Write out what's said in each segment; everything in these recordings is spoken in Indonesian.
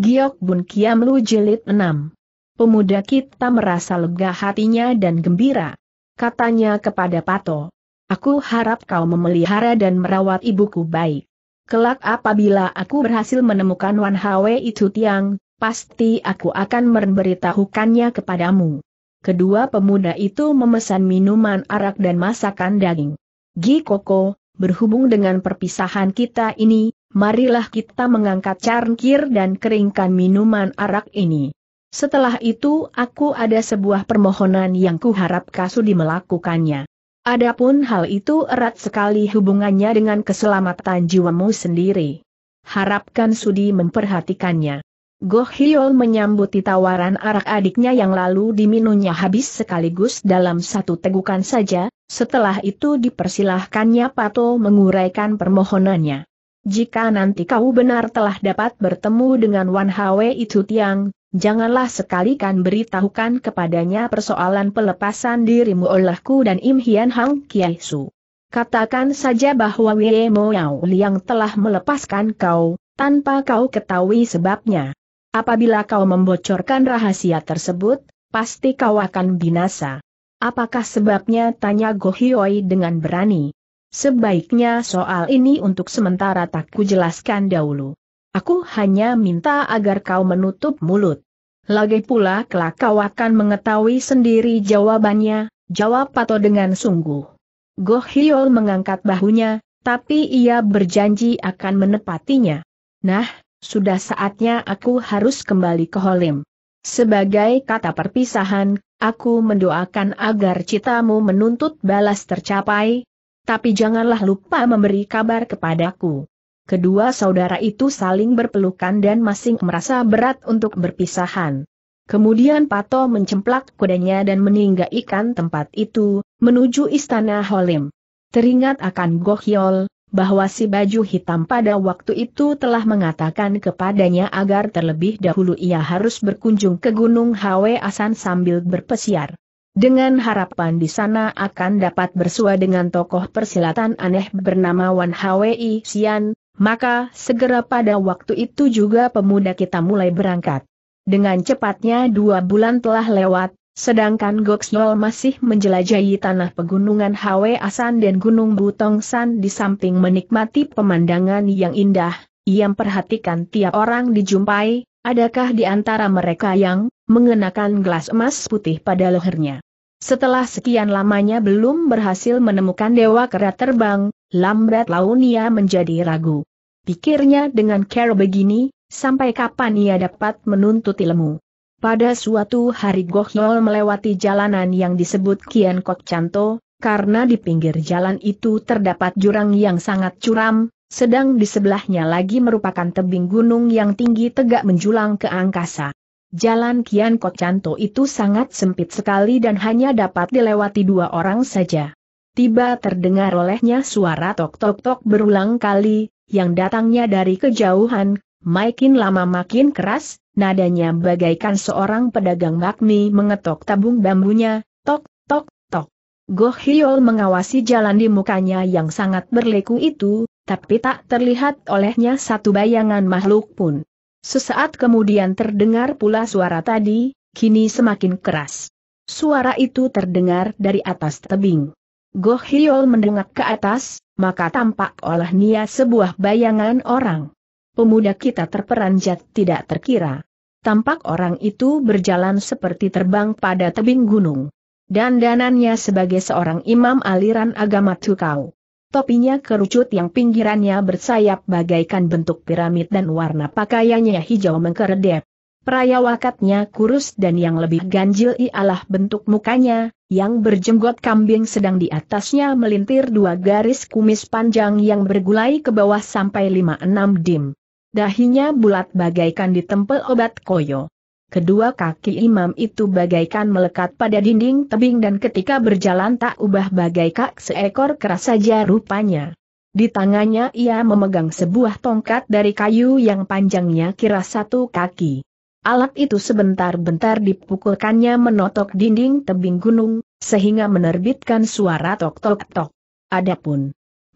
Giok Bun Kiam Lu Jelit 6. Pemuda kita merasa lega hatinya dan gembira. Katanya kepada Pato, Aku harap kau memelihara dan merawat ibuku baik. Kelak apabila aku berhasil menemukan Wan Hwe itu tiang, pasti aku akan memberitahukannya kepadamu. Kedua pemuda itu memesan minuman arak dan masakan daging. Gi Koko, berhubung dengan perpisahan kita ini, marilah kita mengangkat cangkir dan keringkan minuman arak ini. Setelah itu aku ada sebuah permohonan yang kuharap Kasudi melakukannya. Adapun hal itu erat sekali hubungannya dengan keselamatan jiwamu sendiri. Harapkan Sudi memperhatikannya. Goh Hyol menyambut tawaran arak adiknya yang lalu diminumnya habis sekaligus dalam satu tegukan saja, setelah itu dipersilahkannya Pato menguraikan permohonannya. Jika nanti kau benar telah dapat bertemu dengan Wan Hwe itu Tiang, janganlah sekalikan beritahukan kepadanya persoalan pelepasan dirimu olehku dan Im Hian Hang Kiai Su. Katakan saja bahwa Wei Mo Yao Liang telah melepaskan kau, tanpa kau ketahui sebabnya. Apabila kau membocorkan rahasia tersebut, pasti kau akan binasa. Apakah sebabnya tanya Go Hioi dengan berani? Sebaiknya soal ini untuk sementara tak kujelaskan dahulu. Aku hanya minta agar kau menutup mulut. Lagi pula kelak kau akan mengetahui sendiri jawabannya, jawab Pato dengan sungguh. Goh Hiol mengangkat bahunya, tapi ia berjanji akan menepatinya. Nah, sudah saatnya aku harus kembali ke Holim. Sebagai kata perpisahan, aku mendoakan agar citamu menuntut balas tercapai, tapi janganlah lupa memberi kabar kepadaku. Kedua saudara itu saling berpelukan dan masing merasa berat untuk berpisahan. Kemudian Pato mencemplak kudanya dan meninggalkan tempat itu, menuju istana Holim. Teringat akan Gohyol, bahwa si baju hitam pada waktu itu telah mengatakan kepadanya agar terlebih dahulu ia harus berkunjung ke Gunung Hwe Asan sambil berpesiar. Dengan harapan di sana akan dapat bersua dengan tokoh persilatan aneh bernama Wan Hwi Sian, maka segera pada waktu itu juga pemuda kita mulai berangkat. Dengan cepatnya dua bulan telah lewat, sedangkan Goksnol masih menjelajahi tanah pegunungan Hwei Asan dan Gunung Butongsan di samping menikmati pemandangan yang indah, ia perhatikan tiap orang dijumpai, Adakah di antara mereka yang mengenakan gelas emas putih pada lehernya? Setelah sekian lamanya belum berhasil menemukan Dewa Kera terbang, Lambret Launia menjadi ragu. Pikirnya dengan care begini, sampai kapan ia dapat menuntut ilmu. Pada suatu hari Gohyol melewati jalanan yang disebut Kian Kok Canto, karena di pinggir jalan itu terdapat jurang yang sangat curam, sedang di sebelahnya lagi merupakan tebing gunung yang tinggi tegak menjulang ke angkasa. Jalan Kian Kocanto itu sangat sempit sekali dan hanya dapat dilewati dua orang saja. Tiba terdengar olehnya suara tok-tok-tok berulang kali, yang datangnya dari kejauhan, makin lama makin keras, nadanya bagaikan seorang pedagang bakmi mengetok tabung bambunya, tok-tok-tok. Goh Hiol mengawasi jalan di mukanya yang sangat berleku itu, tapi tak terlihat olehnya satu bayangan makhluk pun. Sesaat kemudian terdengar pula suara tadi, kini semakin keras. Suara itu terdengar dari atas tebing. Goh Hyol mendengar ke atas, maka tampak oleh nia sebuah bayangan orang. Pemuda kita terperanjat tidak terkira. Tampak orang itu berjalan seperti terbang pada tebing gunung. dan danannya sebagai seorang imam aliran agama Tukau. Topinya kerucut yang pinggirannya bersayap bagaikan bentuk piramid dan warna pakaiannya hijau mengkeredep. Peraya wakatnya kurus dan yang lebih ganjil ialah bentuk mukanya, yang berjenggot kambing sedang di atasnya melintir dua garis kumis panjang yang bergulai ke bawah sampai 5-6 dim. Dahinya bulat bagaikan ditempel obat koyo. Kedua kaki imam itu bagaikan melekat pada dinding tebing dan ketika berjalan tak ubah bagaikan seekor kera saja rupanya. Di tangannya ia memegang sebuah tongkat dari kayu yang panjangnya kira satu kaki. Alat itu sebentar-bentar dipukulkannya menotok dinding tebing gunung, sehingga menerbitkan suara tok-tok-tok. Adapun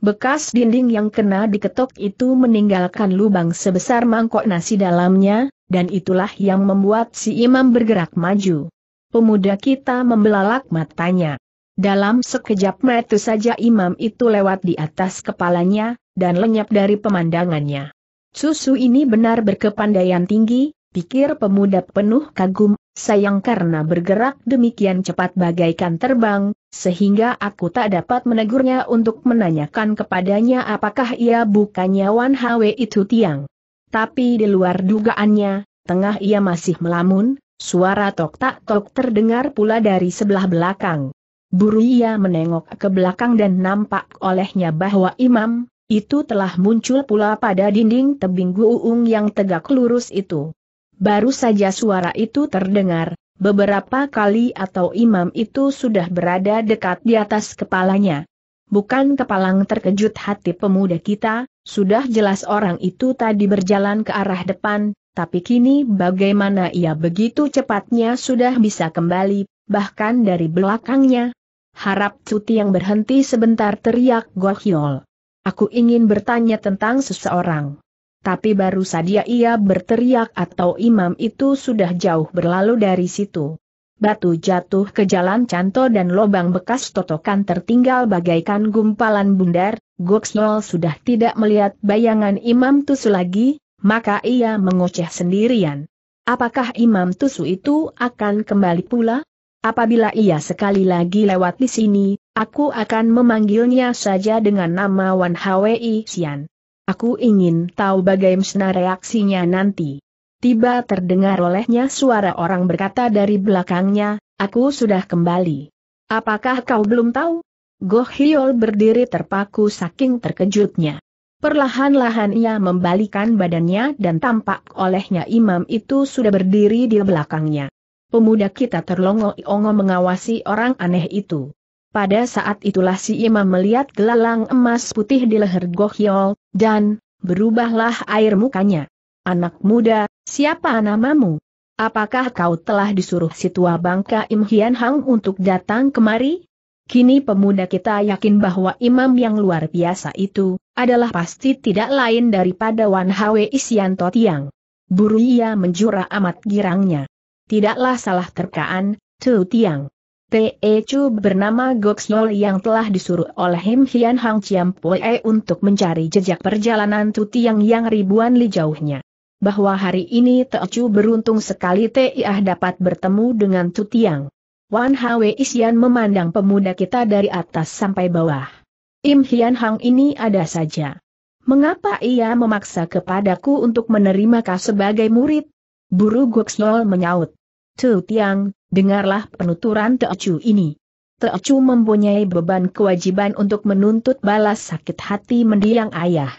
Bekas dinding yang kena diketok itu meninggalkan lubang sebesar mangkok nasi dalamnya, dan itulah yang membuat si imam bergerak maju. Pemuda kita membelalak matanya. Dalam sekejap mata saja imam itu lewat di atas kepalanya, dan lenyap dari pemandangannya. Susu ini benar berkepandaian tinggi, pikir pemuda penuh kagum, Sayang karena bergerak demikian cepat bagaikan terbang, sehingga aku tak dapat menegurnya untuk menanyakan kepadanya apakah ia bukannya Wan Hwe itu tiang. Tapi di luar dugaannya, tengah ia masih melamun, suara tok tak tok terdengar pula dari sebelah belakang. Buru ia menengok ke belakang dan nampak olehnya bahwa imam, itu telah muncul pula pada dinding tebing guung yang tegak lurus itu. Baru saja suara itu terdengar, beberapa kali atau imam itu sudah berada dekat di atas kepalanya. Bukan kepalang terkejut hati pemuda kita, sudah jelas orang itu tadi berjalan ke arah depan, tapi kini bagaimana ia begitu cepatnya sudah bisa kembali, bahkan dari belakangnya. Harap cuti yang berhenti sebentar teriak Gohyol. Aku ingin bertanya tentang seseorang tapi baru saja ia berteriak atau imam itu sudah jauh berlalu dari situ. Batu jatuh ke jalan canto dan lobang bekas totokan tertinggal bagaikan gumpalan bundar, Goksnol sudah tidak melihat bayangan Imam Tusu lagi, maka ia mengoceh sendirian. Apakah Imam Tusu itu akan kembali pula? Apabila ia sekali lagi lewat di sini, aku akan memanggilnya saja dengan nama Wan Hwi Sian. Aku ingin tahu bagaimana reaksinya nanti. Tiba terdengar olehnya suara orang berkata dari belakangnya, aku sudah kembali. Apakah kau belum tahu? Goh Gohyol berdiri terpaku saking terkejutnya. Perlahan-lahan ia membalikan badannya dan tampak olehnya imam itu sudah berdiri di belakangnya. Pemuda kita terlongo-ongo mengawasi orang aneh itu. Pada saat itulah si imam melihat gelalang emas putih di leher Gohyol, dan, berubahlah air mukanya. Anak muda, siapa namamu? Apakah kau telah disuruh si tua bangka Im Hian Hang untuk datang kemari? Kini pemuda kita yakin bahwa imam yang luar biasa itu, adalah pasti tidak lain daripada Wan Hwe Isian Totiang. Buru ia menjura amat girangnya. Tidaklah salah terkaan, Tu Tiang. Te Chu bernama Goksnol yang telah disuruh oleh Him Hian Hang Chiam Poe untuk mencari jejak perjalanan Tu Tiang yang ribuan li jauhnya. Bahwa hari ini Te Chu beruntung sekali Iah dapat bertemu dengan Tu Tiang. Wan Hwe Isian memandang pemuda kita dari atas sampai bawah. Im Hian Hang ini ada saja. Mengapa ia memaksa kepadaku untuk menerima kau sebagai murid? Buru Goksnol menyaut. Tu Tiang, Dengarlah penuturan Teocu ini. Teocu mempunyai beban kewajiban untuk menuntut balas sakit hati mendiang ayah.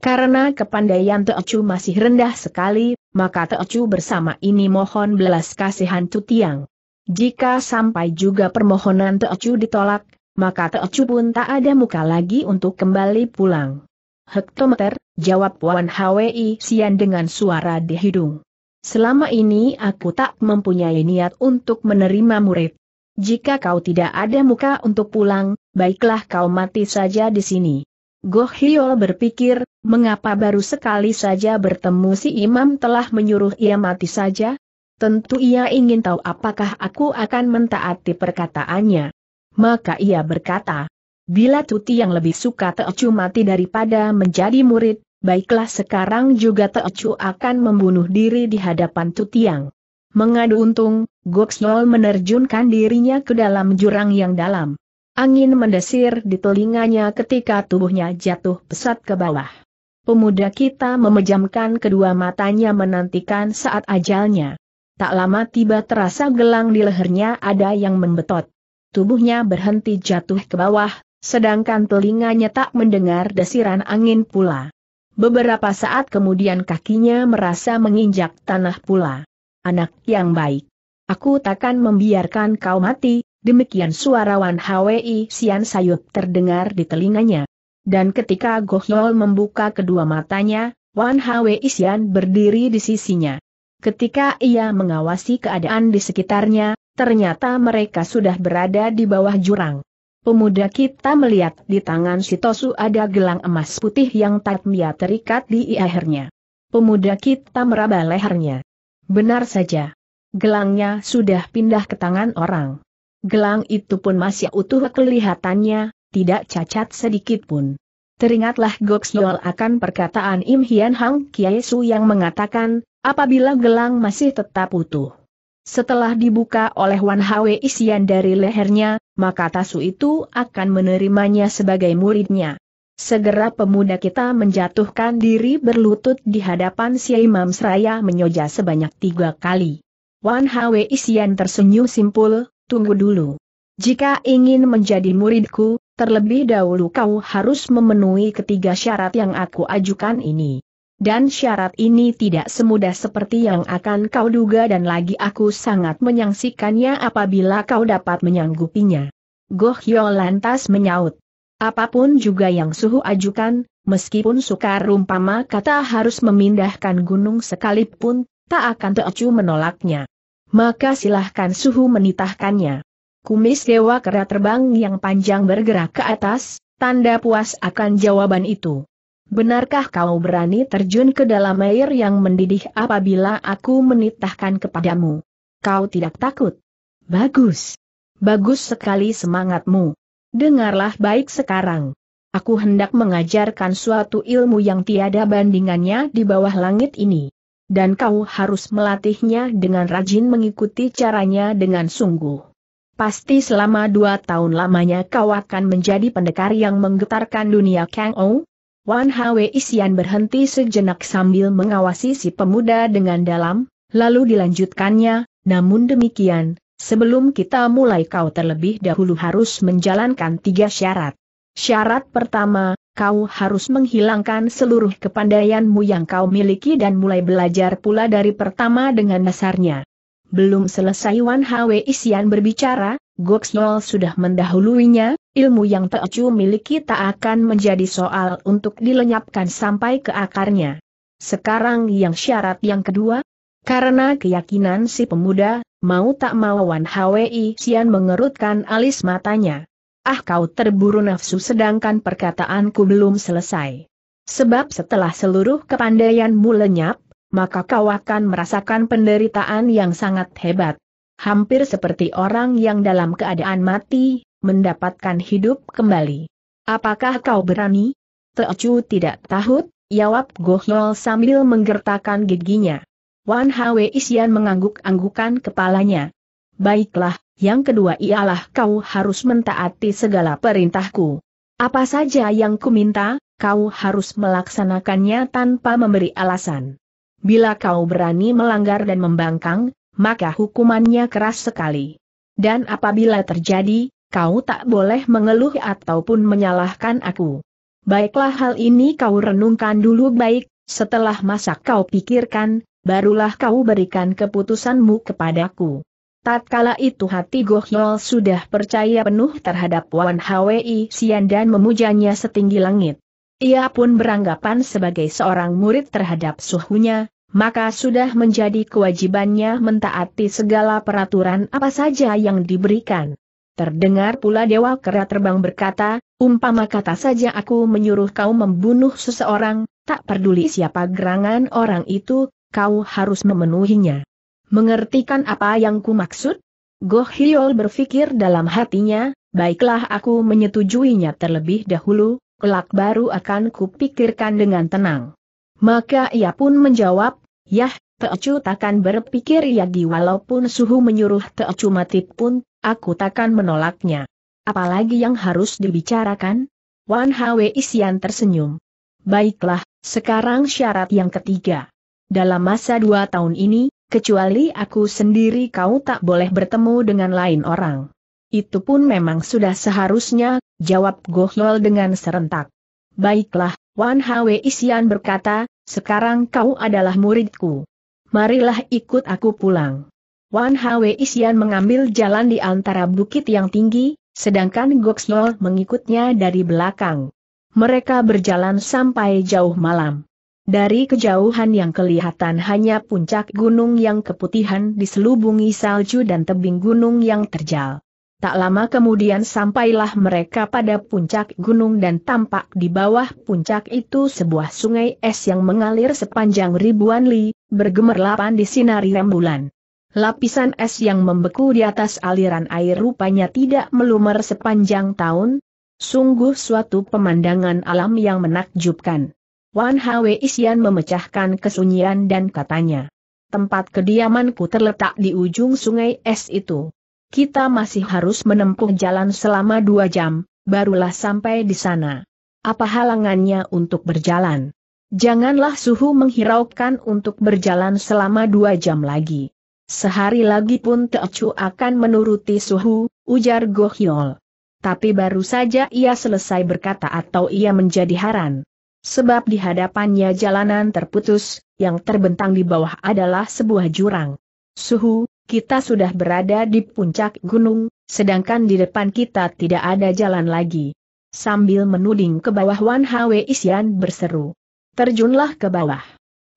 Karena kepandaian Teocu masih rendah sekali, maka Teocu bersama ini mohon belas kasihan Tutiang. Jika sampai juga permohonan Teocu ditolak, maka Teocu pun tak ada muka lagi untuk kembali pulang. Hektometer, jawab Wan Hwi Sian dengan suara di hidung. Selama ini aku tak mempunyai niat untuk menerima murid. Jika kau tidak ada muka untuk pulang, baiklah kau mati saja di sini. Goh Hyol berpikir, mengapa baru sekali saja bertemu si imam telah menyuruh ia mati saja? Tentu ia ingin tahu apakah aku akan mentaati perkataannya. Maka ia berkata, bila Tuti yang lebih suka Teocu mati daripada menjadi murid, baiklah sekarang juga Teocu akan membunuh diri di hadapan Tutiang. Mengadu untung, Goksol menerjunkan dirinya ke dalam jurang yang dalam. Angin mendesir di telinganya ketika tubuhnya jatuh pesat ke bawah. Pemuda kita memejamkan kedua matanya menantikan saat ajalnya. Tak lama tiba terasa gelang di lehernya ada yang membetot. Tubuhnya berhenti jatuh ke bawah, sedangkan telinganya tak mendengar desiran angin pula. Beberapa saat kemudian kakinya merasa menginjak tanah pula. Anak yang baik. Aku takkan membiarkan kau mati, demikian suara Wan Hwi Sian Sayup terdengar di telinganya. Dan ketika Goh Gohyol membuka kedua matanya, Wan Hwi Sian berdiri di sisinya. Ketika ia mengawasi keadaan di sekitarnya, ternyata mereka sudah berada di bawah jurang. Pemuda kita melihat di tangan Sitosu ada gelang emas putih yang tatmia terikat di lehernya. Pemuda kita meraba lehernya. Benar saja. Gelangnya sudah pindah ke tangan orang. Gelang itu pun masih utuh kelihatannya, tidak cacat sedikit pun. Teringatlah Goksiol akan perkataan Im Hian Hang Kiesu yang mengatakan, apabila gelang masih tetap utuh setelah dibuka oleh Wan Hwe isian dari lehernya, maka Tasu itu akan menerimanya sebagai muridnya. Segera pemuda kita menjatuhkan diri berlutut di hadapan si Imam Seraya menyoja sebanyak tiga kali. Wan Hwe Isian tersenyum simpul, tunggu dulu. Jika ingin menjadi muridku, terlebih dahulu kau harus memenuhi ketiga syarat yang aku ajukan ini. Dan syarat ini tidak semudah seperti yang akan kau duga dan lagi aku sangat menyangsikannya apabila kau dapat menyanggupinya. Goh Hyo lantas menyaut. Apapun juga yang suhu ajukan, meskipun sukar umpama kata harus memindahkan gunung sekalipun, tak akan Teocu menolaknya. Maka silahkan suhu menitahkannya. Kumis Dewa Kera terbang yang panjang bergerak ke atas, tanda puas akan jawaban itu. Benarkah kau berani terjun ke dalam air yang mendidih apabila aku menitahkan kepadamu? Kau tidak takut? Bagus. Bagus sekali semangatmu. Dengarlah baik sekarang. Aku hendak mengajarkan suatu ilmu yang tiada bandingannya di bawah langit ini. Dan kau harus melatihnya dengan rajin mengikuti caranya dengan sungguh. Pasti selama dua tahun lamanya kau akan menjadi pendekar yang menggetarkan dunia Kang Ong, Wan Hwe Isian berhenti sejenak sambil mengawasi si pemuda dengan dalam, lalu dilanjutkannya, namun demikian, sebelum kita mulai kau terlebih dahulu harus menjalankan tiga syarat. Syarat pertama, kau harus menghilangkan seluruh kepandaianmu yang kau miliki dan mulai belajar pula dari pertama dengan dasarnya. Belum selesai Wan Hwe Isian berbicara, Goksnol sudah mendahuluinya, ilmu yang Teocu miliki tak akan menjadi soal untuk dilenyapkan sampai ke akarnya. Sekarang yang syarat yang kedua, karena keyakinan si pemuda, mau tak Wan HWI Sian mengerutkan alis matanya. Ah kau terburu nafsu sedangkan perkataanku belum selesai. Sebab setelah seluruh kepandaianmu lenyap, maka kau akan merasakan penderitaan yang sangat hebat hampir seperti orang yang dalam keadaan mati, mendapatkan hidup kembali. Apakah kau berani? Teocu tidak tahu, jawab Gohyol sambil menggertakkan giginya. Wan Hwe Isian mengangguk-anggukan kepalanya. Baiklah, yang kedua ialah kau harus mentaati segala perintahku. Apa saja yang kuminta, kau harus melaksanakannya tanpa memberi alasan. Bila kau berani melanggar dan membangkang, maka hukumannya keras sekali. Dan apabila terjadi, kau tak boleh mengeluh ataupun menyalahkan aku. Baiklah hal ini kau renungkan dulu baik, setelah masa kau pikirkan, barulah kau berikan keputusanmu kepadaku. Tatkala itu hati Gohyol sudah percaya penuh terhadap Wan Hwi Sian dan memujanya setinggi langit. Ia pun beranggapan sebagai seorang murid terhadap suhunya, maka sudah menjadi kewajibannya mentaati segala peraturan apa saja yang diberikan. Terdengar pula Dewa Kera terbang berkata, umpama kata saja aku menyuruh kau membunuh seseorang, tak peduli siapa gerangan orang itu, kau harus memenuhinya. Mengertikan apa yang ku maksud? Goh Hyol berpikir dalam hatinya, baiklah aku menyetujuinya terlebih dahulu, kelak baru akan kupikirkan dengan tenang. Maka ia pun menjawab, Yah, Teocu takkan berpikir ya di walaupun suhu menyuruh Teocu mati pun, aku takkan menolaknya. Apalagi yang harus dibicarakan? Wan Hwe Isian tersenyum. Baiklah, sekarang syarat yang ketiga. Dalam masa dua tahun ini, kecuali aku sendiri kau tak boleh bertemu dengan lain orang. Itu pun memang sudah seharusnya, jawab Gohol dengan serentak. Baiklah, Wan Hwe Isian berkata, sekarang kau adalah muridku. Marilah ikut aku pulang. Wan Hwe Isian mengambil jalan di antara bukit yang tinggi, sedangkan Goksnol mengikutnya dari belakang. Mereka berjalan sampai jauh malam. Dari kejauhan yang kelihatan hanya puncak gunung yang keputihan diselubungi salju dan tebing gunung yang terjal. Tak lama kemudian sampailah mereka pada puncak gunung dan tampak di bawah puncak itu sebuah sungai es yang mengalir sepanjang ribuan li, bergemerlapan di sinari rembulan. Lapisan es yang membeku di atas aliran air rupanya tidak melumer sepanjang tahun. Sungguh suatu pemandangan alam yang menakjubkan. Wan Hwe Isian memecahkan kesunyian dan katanya, tempat kediamanku terletak di ujung sungai es itu kita masih harus menempuh jalan selama dua jam, barulah sampai di sana. Apa halangannya untuk berjalan? Janganlah suhu menghiraukan untuk berjalan selama dua jam lagi. Sehari lagi pun Teocu akan menuruti suhu, ujar Gohyol. Tapi baru saja ia selesai berkata atau ia menjadi haran. Sebab di hadapannya jalanan terputus, yang terbentang di bawah adalah sebuah jurang. Suhu, kita sudah berada di puncak gunung, sedangkan di depan kita tidak ada jalan lagi. Sambil menuding ke bawah Wan Hwe Isian berseru. Terjunlah ke bawah.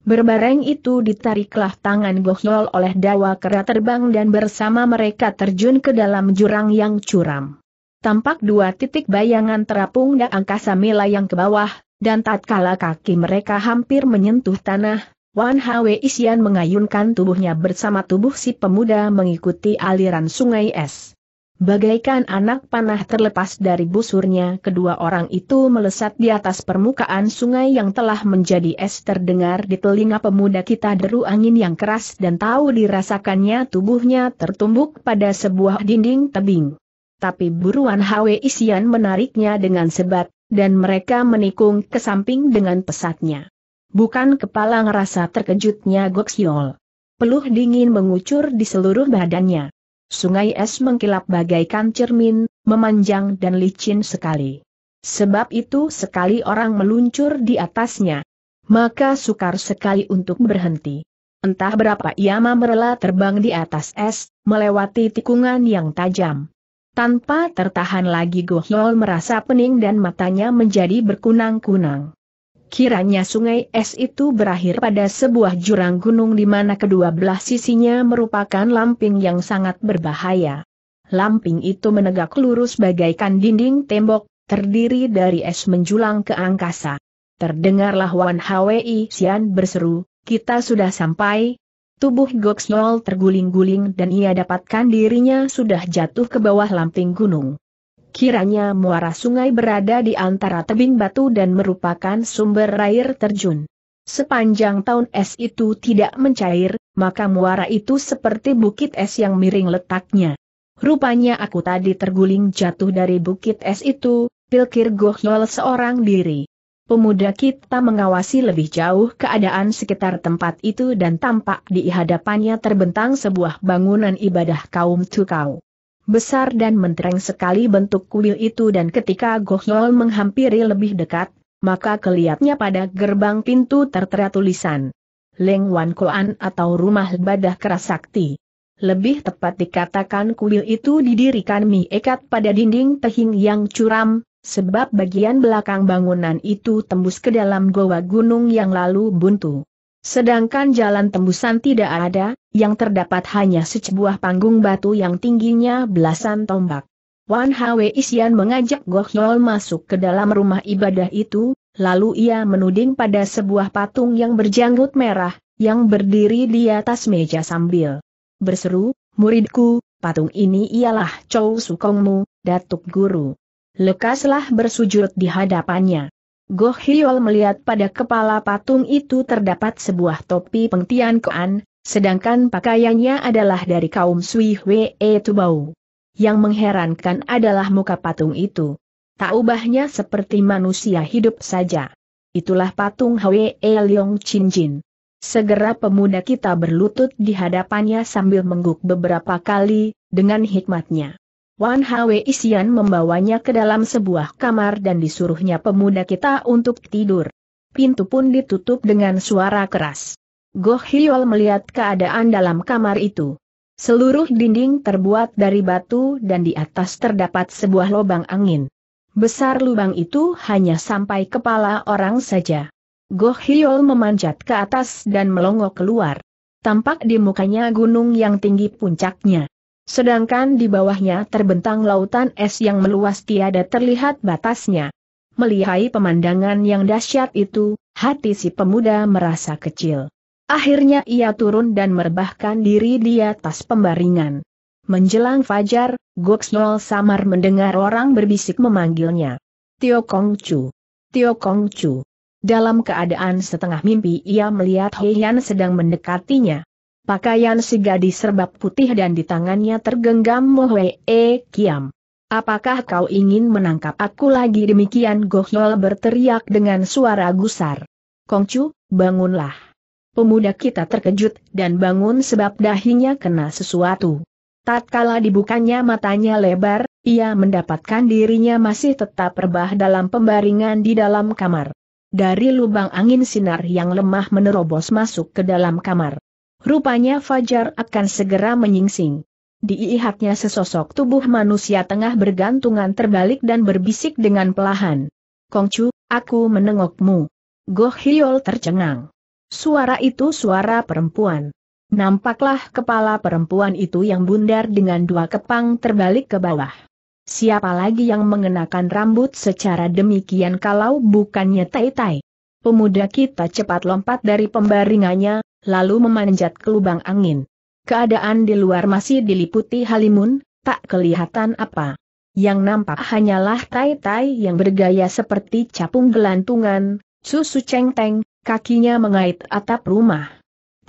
Berbareng itu ditariklah tangan Gohyol oleh dawa kera terbang dan bersama mereka terjun ke dalam jurang yang curam. Tampak dua titik bayangan terapung di angkasa melayang ke bawah, dan tatkala kaki mereka hampir menyentuh tanah, Wan Hwe Isian mengayunkan tubuhnya bersama tubuh si pemuda mengikuti aliran sungai es. Bagaikan anak panah terlepas dari busurnya, kedua orang itu melesat di atas permukaan sungai yang telah menjadi es terdengar di telinga pemuda kita deru angin yang keras dan tahu dirasakannya tubuhnya tertumbuk pada sebuah dinding tebing. Tapi buruan Hwe Isian menariknya dengan sebat, dan mereka menikung ke samping dengan pesatnya. Bukan kepala ngerasa terkejutnya Siol. Peluh dingin mengucur di seluruh badannya. Sungai es mengkilap bagaikan cermin, memanjang dan licin sekali. Sebab itu sekali orang meluncur di atasnya. Maka sukar sekali untuk berhenti. Entah berapa ia merela terbang di atas es, melewati tikungan yang tajam. Tanpa tertahan lagi Gohyol merasa pening dan matanya menjadi berkunang-kunang. Kiranya sungai es itu berakhir pada sebuah jurang gunung di mana kedua belah sisinya merupakan lamping yang sangat berbahaya. Lamping itu menegak lurus bagaikan dinding tembok, terdiri dari es menjulang ke angkasa. Terdengarlah Wan Hwi Xian berseru, kita sudah sampai. Tubuh Goksyol terguling-guling dan ia dapatkan dirinya sudah jatuh ke bawah lamping gunung. Kiranya muara sungai berada di antara tebing batu dan merupakan sumber air terjun. Sepanjang tahun es itu tidak mencair, maka muara itu seperti bukit es yang miring letaknya. Rupanya aku tadi terguling jatuh dari bukit es itu, pilkir Gohyol seorang diri. Pemuda kita mengawasi lebih jauh keadaan sekitar tempat itu dan tampak di hadapannya terbentang sebuah bangunan ibadah kaum Tukau. Besar dan mentereng sekali bentuk kuil itu dan ketika Gohyol menghampiri lebih dekat, maka kelihatnya pada gerbang pintu tertera tulisan Leng Wan Koan atau Rumah kera Kerasakti. Lebih tepat dikatakan kuil itu didirikan miekat pada dinding tehing yang curam, sebab bagian belakang bangunan itu tembus ke dalam goa gunung yang lalu buntu. Sedangkan jalan tembusan tidak ada, yang terdapat hanya sebuah panggung batu yang tingginya belasan tombak. Wan Hwe Isian mengajak Gohyol masuk ke dalam rumah ibadah itu, lalu ia menuding pada sebuah patung yang berjanggut merah, yang berdiri di atas meja sambil berseru, Muridku, patung ini ialah Chow Sukongmu, Datuk Guru. Lekaslah bersujud di hadapannya. Goh Hiol melihat pada kepala patung itu terdapat sebuah topi pengtian koan, sedangkan pakaiannya adalah dari kaum Sui Hwe E Tubau. Yang mengherankan adalah muka patung itu. Tak ubahnya seperti manusia hidup saja. Itulah patung Hwee E Leong Chin Jin. Segera pemuda kita berlutut di hadapannya sambil mengguk beberapa kali, dengan hikmatnya. Wan Hwe Isian membawanya ke dalam sebuah kamar dan disuruhnya pemuda kita untuk tidur. Pintu pun ditutup dengan suara keras. Goh Hyol melihat keadaan dalam kamar itu. Seluruh dinding terbuat dari batu dan di atas terdapat sebuah lubang angin. Besar lubang itu hanya sampai kepala orang saja. Goh Hyol memanjat ke atas dan melongo keluar. Tampak di mukanya gunung yang tinggi puncaknya. Sedangkan di bawahnya terbentang lautan es yang meluas tiada terlihat batasnya. Melihat pemandangan yang dahsyat itu, hati si pemuda merasa kecil. Akhirnya ia turun dan merebahkan diri di atas pembaringan. Menjelang fajar, Goksnol samar mendengar orang berbisik memanggilnya. Tio Kong Chu. Tio Kong Chu. Dalam keadaan setengah mimpi ia melihat Heian sedang mendekatinya. Pakaian si gadis serba putih dan di tangannya tergenggam Mohwe E Kiam. Apakah kau ingin menangkap aku lagi demikian Gohyol berteriak dengan suara gusar. Kongcu, bangunlah. Pemuda kita terkejut dan bangun sebab dahinya kena sesuatu. Tatkala dibukanya matanya lebar, ia mendapatkan dirinya masih tetap rebah dalam pembaringan di dalam kamar. Dari lubang angin sinar yang lemah menerobos masuk ke dalam kamar rupanya Fajar akan segera menyingsing. Diihatnya sesosok tubuh manusia tengah bergantungan terbalik dan berbisik dengan pelahan. Kongcu, aku menengokmu. Goh Hiol tercengang. Suara itu suara perempuan. Nampaklah kepala perempuan itu yang bundar dengan dua kepang terbalik ke bawah. Siapa lagi yang mengenakan rambut secara demikian kalau bukannya Tai Tai? Pemuda kita cepat lompat dari pembaringannya, lalu memanjat ke lubang angin. Keadaan di luar masih diliputi halimun, tak kelihatan apa. Yang nampak hanyalah tai-tai yang bergaya seperti capung gelantungan, susu cengteng, kakinya mengait atap rumah.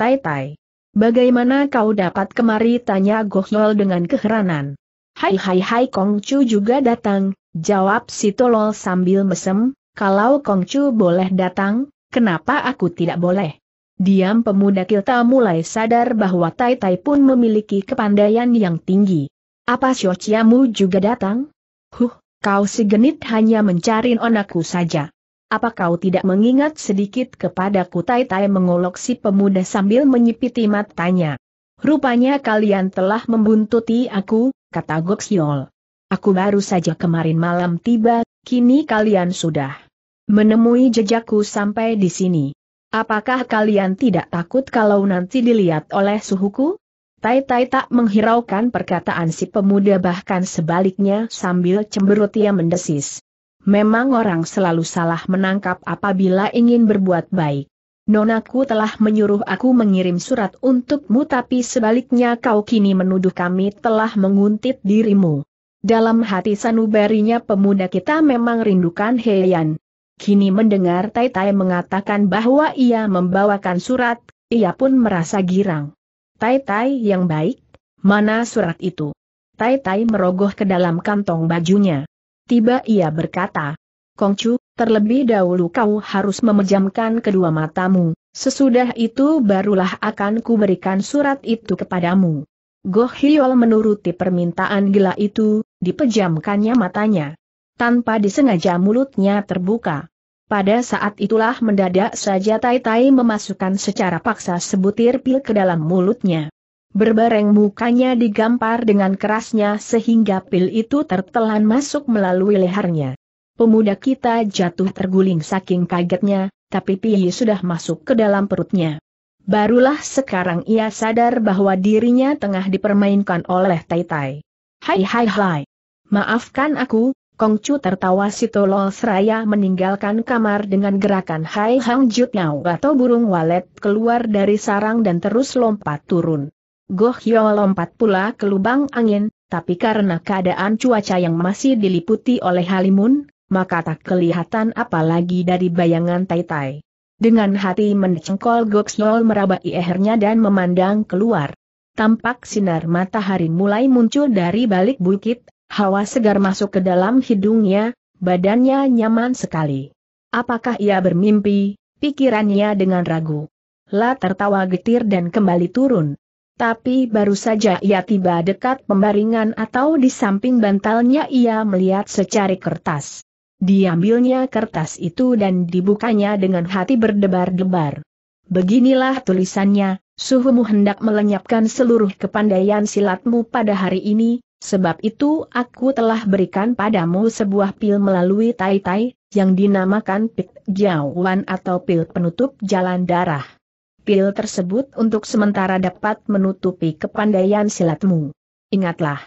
Tai-tai. Bagaimana kau dapat kemari tanya Gohlol dengan keheranan. Hai hai hai Kongcu juga datang, jawab si tolol sambil mesem, kalau Kongcu boleh datang, kenapa aku tidak boleh? Diam pemuda kita mulai sadar bahwa Tai Tai pun memiliki kepandaian yang tinggi. Apa Xiaochiamu juga datang? Huh, kau si genit hanya mencari anakku saja. Apa kau tidak mengingat sedikit kepadaku Tai Tai mengolok si pemuda sambil menyipiti matanya. Rupanya kalian telah membuntuti aku, kata Goksiol. Aku baru saja kemarin malam tiba, kini kalian sudah menemui jejakku sampai di sini. Apakah kalian tidak takut kalau nanti dilihat oleh suhuku? Tai Tai tak menghiraukan perkataan si pemuda bahkan sebaliknya sambil cemberut ia mendesis. Memang orang selalu salah menangkap apabila ingin berbuat baik. Nonaku telah menyuruh aku mengirim surat untukmu tapi sebaliknya kau kini menuduh kami telah menguntit dirimu. Dalam hati sanubarinya pemuda kita memang rindukan Heian. Kini mendengar Tai Tai mengatakan bahwa ia membawakan surat, ia pun merasa girang. Tai Tai yang baik, mana surat itu? Tai Tai merogoh ke dalam kantong bajunya. Tiba ia berkata, Kongcu, terlebih dahulu kau harus memejamkan kedua matamu, sesudah itu barulah akan kuberikan surat itu kepadamu. Goh Hiol menuruti permintaan gila itu, dipejamkannya matanya tanpa disengaja mulutnya terbuka. Pada saat itulah mendadak saja Tai Tai memasukkan secara paksa sebutir pil ke dalam mulutnya. Berbareng mukanya digampar dengan kerasnya sehingga pil itu tertelan masuk melalui lehernya. Pemuda kita jatuh terguling saking kagetnya, tapi pil sudah masuk ke dalam perutnya. Barulah sekarang ia sadar bahwa dirinya tengah dipermainkan oleh Tai Tai. Hai hai hai. Maafkan aku, Kongcu tertawa si tolol seraya meninggalkan kamar dengan gerakan Hai Hang Jut Nyau atau burung walet keluar dari sarang dan terus lompat turun. Goh Hyo lompat pula ke lubang angin, tapi karena keadaan cuaca yang masih diliputi oleh halimun, maka tak kelihatan apalagi dari bayangan Tai Tai. Dengan hati mencengkol Goh Hyo meraba ihernya dan memandang keluar. Tampak sinar matahari mulai muncul dari balik bukit, Hawa segar masuk ke dalam hidungnya, badannya nyaman sekali. Apakah ia bermimpi, pikirannya dengan ragu. La tertawa getir dan kembali turun. Tapi baru saja ia tiba dekat pembaringan atau di samping bantalnya ia melihat secari kertas. Diambilnya kertas itu dan dibukanya dengan hati berdebar-debar. Beginilah tulisannya, suhumu hendak melenyapkan seluruh kepandaian silatmu pada hari ini, Sebab itu aku telah berikan padamu sebuah pil melalui tai-tai, yang dinamakan pil jauhan atau pil penutup jalan darah. Pil tersebut untuk sementara dapat menutupi kepandaian silatmu. Ingatlah,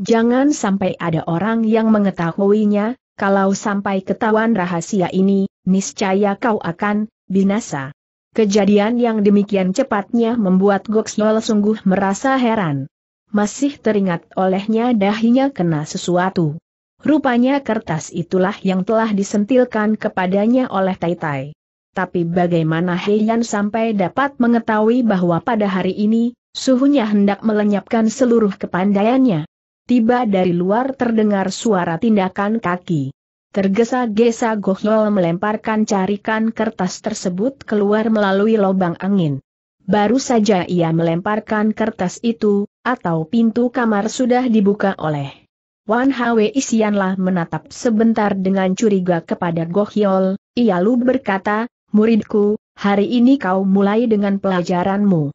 jangan sampai ada orang yang mengetahuinya, kalau sampai ketahuan rahasia ini, niscaya kau akan binasa. Kejadian yang demikian cepatnya membuat Goksyol sungguh merasa heran. Masih teringat olehnya dahinya kena sesuatu. Rupanya kertas itulah yang telah disentilkan kepadanya oleh Taitai. Tapi bagaimana Heian sampai dapat mengetahui bahwa pada hari ini, suhunya hendak melenyapkan seluruh kepandaiannya? Tiba dari luar terdengar suara tindakan kaki. Tergesa-gesa Gohyol melemparkan carikan kertas tersebut keluar melalui lubang angin. Baru saja ia melemparkan kertas itu, atau pintu kamar sudah dibuka oleh Wan Hwe Isianlah menatap sebentar dengan curiga kepada Gohyol, ia lu berkata, muridku, hari ini kau mulai dengan pelajaranmu.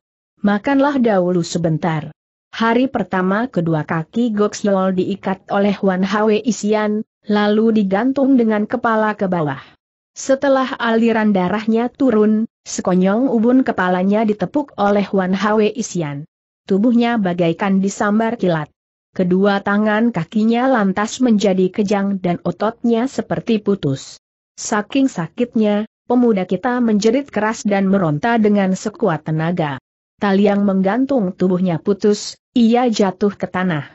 Makanlah dahulu sebentar. Hari pertama kedua kaki Goxiol diikat oleh Wan Hwe Isian, lalu digantung dengan kepala ke bawah. Setelah aliran darahnya turun, sekonyong ubun kepalanya ditepuk oleh Wan Hwe Isian tubuhnya bagaikan disambar kilat. Kedua tangan kakinya lantas menjadi kejang dan ototnya seperti putus. Saking sakitnya, pemuda kita menjerit keras dan meronta dengan sekuat tenaga. Tali yang menggantung tubuhnya putus, ia jatuh ke tanah.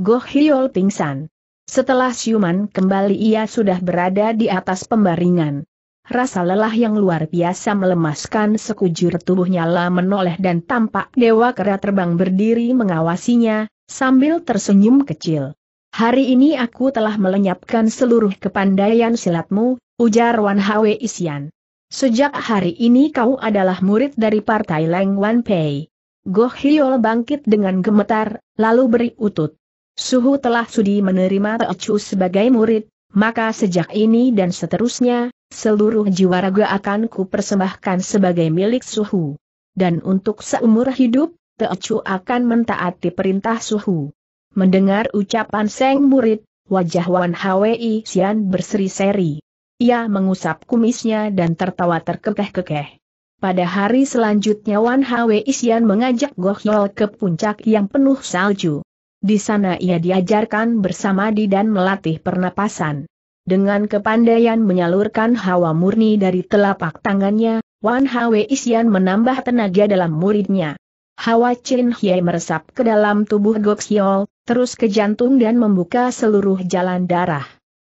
Goh Hiol pingsan. Setelah siuman kembali ia sudah berada di atas pembaringan rasa lelah yang luar biasa melemaskan sekujur tubuhnya lah menoleh dan tampak dewa kera terbang berdiri mengawasinya, sambil tersenyum kecil. Hari ini aku telah melenyapkan seluruh kepandaian silatmu, ujar Wan Hwe Isian. Sejak hari ini kau adalah murid dari partai Leng Wan Pei. Goh Hiol bangkit dengan gemetar, lalu beri utut. Suhu telah sudi menerima Teocu sebagai murid, maka sejak ini dan seterusnya, seluruh jiwa raga akan kupersembahkan sebagai milik suhu. Dan untuk seumur hidup, Teocu akan mentaati perintah suhu. Mendengar ucapan Seng Murid, wajah Wan Hwi Xian berseri-seri. Ia mengusap kumisnya dan tertawa terkekeh-kekeh. Pada hari selanjutnya Wan Hwi Xian mengajak Goh Yol ke puncak yang penuh salju. Di sana ia diajarkan bersama di dan melatih pernapasan. Dengan kepandaian menyalurkan hawa murni dari telapak tangannya, Wan Hwe Isian menambah tenaga dalam muridnya. Hawa Chin Hye meresap ke dalam tubuh Gok Siol, terus ke jantung dan membuka seluruh jalan darah.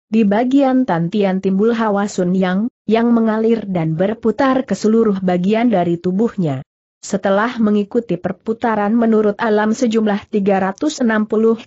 Di bagian tantian timbul hawa Sun Yang, yang mengalir dan berputar ke seluruh bagian dari tubuhnya. Setelah mengikuti perputaran menurut alam sejumlah 360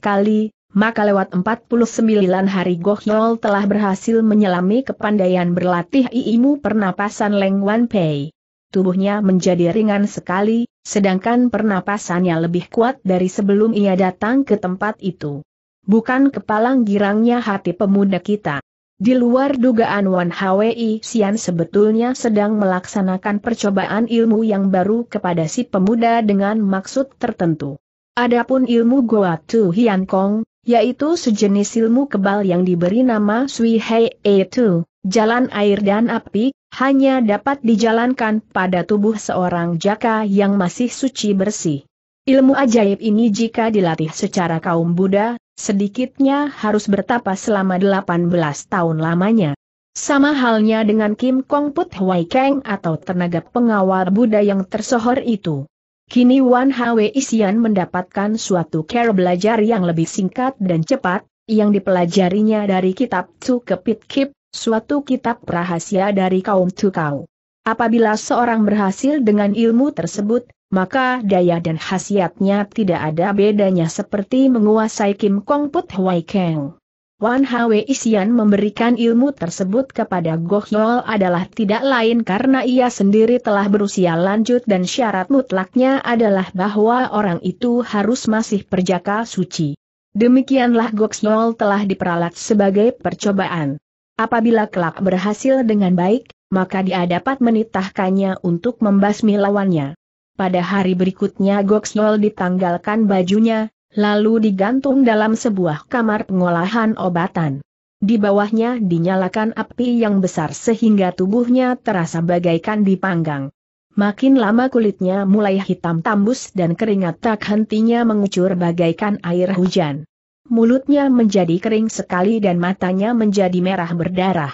kali, maka lewat 49 hari Gohyol telah berhasil menyelami kepandaian berlatih ilmu pernapasan Leng Wan Pei. Tubuhnya menjadi ringan sekali, sedangkan pernapasannya lebih kuat dari sebelum ia datang ke tempat itu. Bukan kepalang girangnya hati pemuda kita. Di luar dugaan Wan Hwi Sian sebetulnya sedang melaksanakan percobaan ilmu yang baru kepada si pemuda dengan maksud tertentu. Adapun ilmu Goa Tu Hian Kong, yaitu sejenis ilmu kebal yang diberi nama Sui Hei e Tu, jalan air dan api, hanya dapat dijalankan pada tubuh seorang jaka yang masih suci bersih. Ilmu ajaib ini jika dilatih secara kaum Buddha, sedikitnya harus bertapa selama 18 tahun lamanya. Sama halnya dengan Kim Kong Put Hwai Kang atau tenaga pengawal Buddha yang tersohor itu. Kini Wan Hwe Isian mendapatkan suatu cara belajar yang lebih singkat dan cepat, yang dipelajarinya dari kitab Tu Kepit Kip, suatu kitab rahasia dari kaum Tukau. Apabila seorang berhasil dengan ilmu tersebut, maka daya dan khasiatnya tidak ada bedanya seperti menguasai Kim Kong Put Hwai Keng. Wan Hwe Isian memberikan ilmu tersebut kepada Gohyol adalah tidak lain karena ia sendiri telah berusia lanjut dan syarat mutlaknya adalah bahwa orang itu harus masih perjaka suci. Demikianlah Gohyol telah diperalat sebagai percobaan. Apabila kelak berhasil dengan baik, maka dia dapat menitahkannya untuk membasmi lawannya. Pada hari berikutnya Gohyol ditanggalkan bajunya, lalu digantung dalam sebuah kamar pengolahan obatan. Di bawahnya dinyalakan api yang besar sehingga tubuhnya terasa bagaikan dipanggang. Makin lama kulitnya mulai hitam tambus dan keringat tak hentinya mengucur bagaikan air hujan. Mulutnya menjadi kering sekali dan matanya menjadi merah berdarah.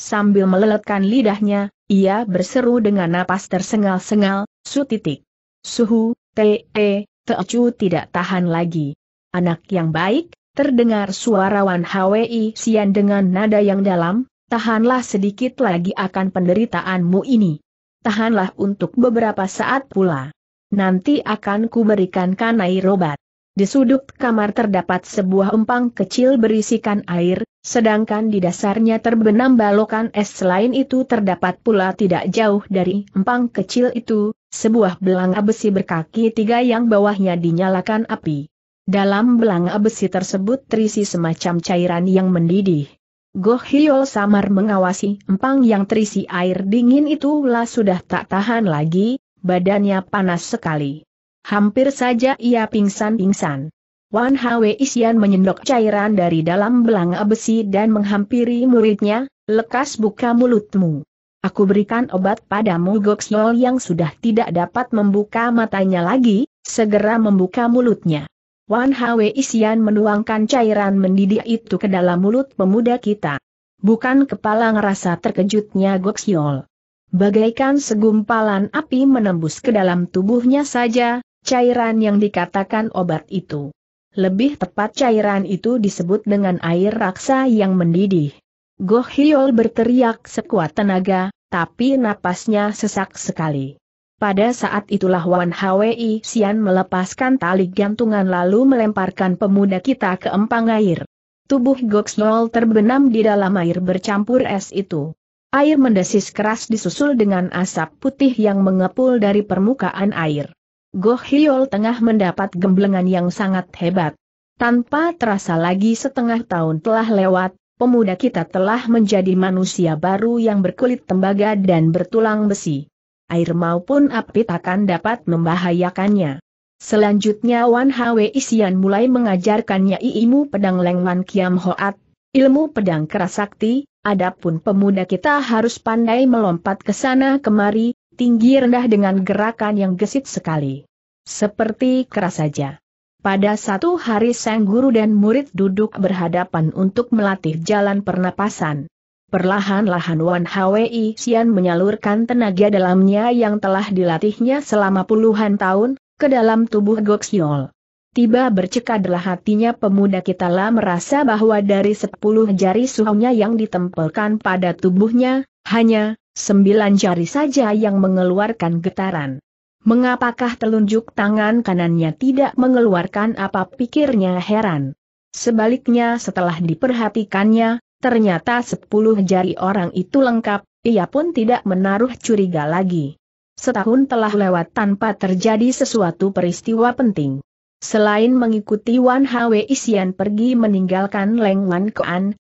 Sambil meleletkan lidahnya, ia berseru dengan napas tersengal-sengal, su titik. Suhu, te, e, Teocu tidak tahan lagi. Anak yang baik, terdengar suara Wan Hwi Sian dengan nada yang dalam, tahanlah sedikit lagi akan penderitaanmu ini. Tahanlah untuk beberapa saat pula. Nanti akan kuberikan air obat. Di sudut kamar terdapat sebuah empang kecil berisikan air, sedangkan di dasarnya terbenam balokan es. Selain itu terdapat pula tidak jauh dari empang kecil itu, sebuah belang besi berkaki tiga yang bawahnya dinyalakan api. Dalam belang besi tersebut terisi semacam cairan yang mendidih. Goh Hyol samar mengawasi empang yang terisi air dingin itulah sudah tak tahan lagi, badannya panas sekali. Hampir saja ia pingsan-pingsan. Wan Hwe Isian menyendok cairan dari dalam belang besi dan menghampiri muridnya, lekas buka mulutmu. Aku berikan obat padamu Goksnol yang sudah tidak dapat membuka matanya lagi, segera membuka mulutnya. Wan Hwe Isian menuangkan cairan mendidih itu ke dalam mulut pemuda kita. Bukan kepala ngerasa terkejutnya Goksnol. Bagaikan segumpalan api menembus ke dalam tubuhnya saja, cairan yang dikatakan obat itu. Lebih tepat cairan itu disebut dengan air raksa yang mendidih. Goh Hiol berteriak sekuat tenaga, tapi napasnya sesak sekali. Pada saat itulah Wan Hwi Sian melepaskan tali gantungan lalu melemparkan pemuda kita ke empang air. Tubuh Goxnol terbenam di dalam air bercampur es itu. Air mendesis keras disusul dengan asap putih yang mengepul dari permukaan air. Goh Hiol tengah mendapat gemblengan yang sangat hebat. Tanpa terasa lagi setengah tahun telah lewat, pemuda kita telah menjadi manusia baru yang berkulit tembaga dan bertulang besi. Air maupun api takkan dapat membahayakannya. Selanjutnya Wan Hwe Isian mulai mengajarkannya ilmu pedang Lengwan Kiam Hoat, ilmu pedang kerasakti, adapun pemuda kita harus pandai melompat ke sana kemari, tinggi rendah dengan gerakan yang gesit sekali. Seperti keras saja. Pada satu hari sang guru dan murid duduk berhadapan untuk melatih jalan pernapasan. Perlahan-lahan Wan Hwi Sian menyalurkan tenaga dalamnya yang telah dilatihnya selama puluhan tahun, ke dalam tubuh Goksiol. Tiba bercekadlah hatinya pemuda kita lah merasa bahwa dari sepuluh jari suhunya yang ditempelkan pada tubuhnya, hanya sembilan jari saja yang mengeluarkan getaran. Mengapakah telunjuk tangan kanannya tidak mengeluarkan apa pikirnya heran? Sebaliknya setelah diperhatikannya, ternyata sepuluh jari orang itu lengkap, ia pun tidak menaruh curiga lagi. Setahun telah lewat tanpa terjadi sesuatu peristiwa penting. Selain mengikuti Wan Hwe Isian pergi meninggalkan Leng Wan Gok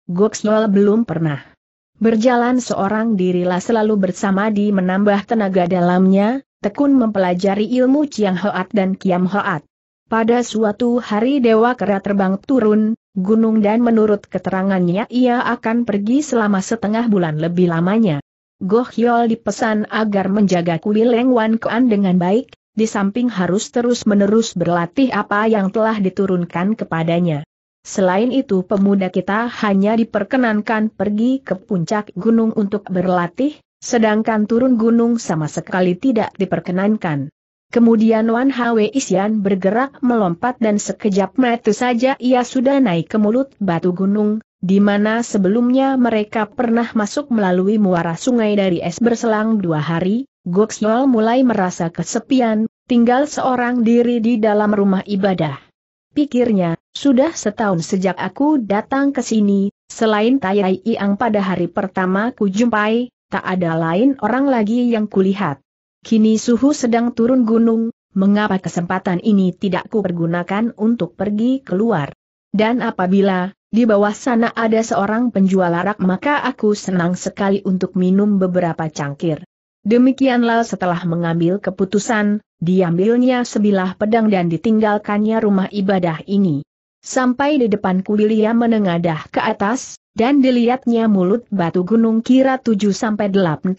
Goksol belum pernah. Berjalan seorang dirilah selalu bersama di menambah tenaga dalamnya, tekun mempelajari ilmu Chiang Hoat dan Kiam Hoat. Pada suatu hari Dewa Kera terbang turun, gunung dan menurut keterangannya ia akan pergi selama setengah bulan lebih lamanya. Goh Hyol dipesan agar menjaga kuil Leng Wan Kuan dengan baik, di samping harus terus-menerus berlatih apa yang telah diturunkan kepadanya. Selain itu pemuda kita hanya diperkenankan pergi ke puncak gunung untuk berlatih, Sedangkan turun gunung sama sekali tidak diperkenankan. Kemudian Wan Hwe Isian bergerak melompat dan sekejap mata saja ia sudah naik ke mulut batu gunung, di mana sebelumnya mereka pernah masuk melalui muara sungai dari es berselang dua hari, Goksiol mulai merasa kesepian, tinggal seorang diri di dalam rumah ibadah. Pikirnya, sudah setahun sejak aku datang ke sini, selain Tayai Iang pada hari pertama ku jumpai, tak ada lain orang lagi yang kulihat. Kini suhu sedang turun gunung, mengapa kesempatan ini tidak kupergunakan untuk pergi keluar? Dan apabila, di bawah sana ada seorang penjual arak maka aku senang sekali untuk minum beberapa cangkir. Demikianlah setelah mengambil keputusan, diambilnya sebilah pedang dan ditinggalkannya rumah ibadah ini. Sampai di depan depanku ia menengadah ke atas, dan dilihatnya mulut batu gunung kira 7-8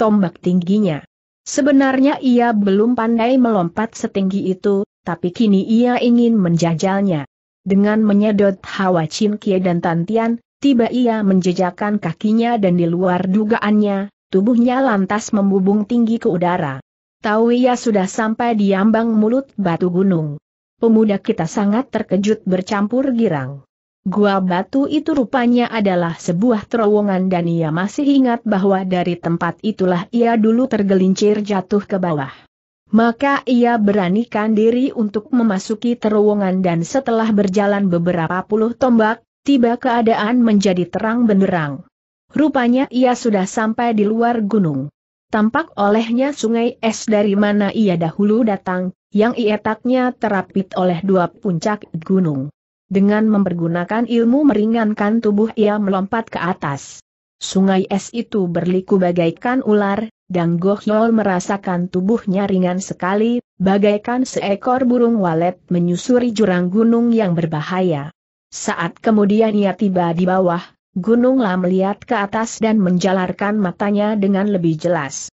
tombak tingginya. Sebenarnya ia belum pandai melompat setinggi itu, tapi kini ia ingin menjajalnya. Dengan menyedot hawa Chin Kie dan Tantian, tiba ia menjejakkan kakinya dan di luar dugaannya, tubuhnya lantas membubung tinggi ke udara. Tahu ia sudah sampai di ambang mulut batu gunung. Pemuda kita sangat terkejut bercampur girang. Gua batu itu rupanya adalah sebuah terowongan dan ia masih ingat bahwa dari tempat itulah ia dulu tergelincir jatuh ke bawah. Maka ia beranikan diri untuk memasuki terowongan dan setelah berjalan beberapa puluh tombak, tiba keadaan menjadi terang benderang. Rupanya ia sudah sampai di luar gunung. Tampak olehnya sungai es dari mana ia dahulu datang, yang ietaknya terapit oleh dua puncak gunung. Dengan mempergunakan ilmu meringankan tubuh ia melompat ke atas. Sungai es itu berliku bagaikan ular, dan Gohyol merasakan tubuhnya ringan sekali, bagaikan seekor burung walet menyusuri jurang gunung yang berbahaya. Saat kemudian ia tiba di bawah, Gununglah melihat ke atas dan menjalarkan matanya dengan lebih jelas.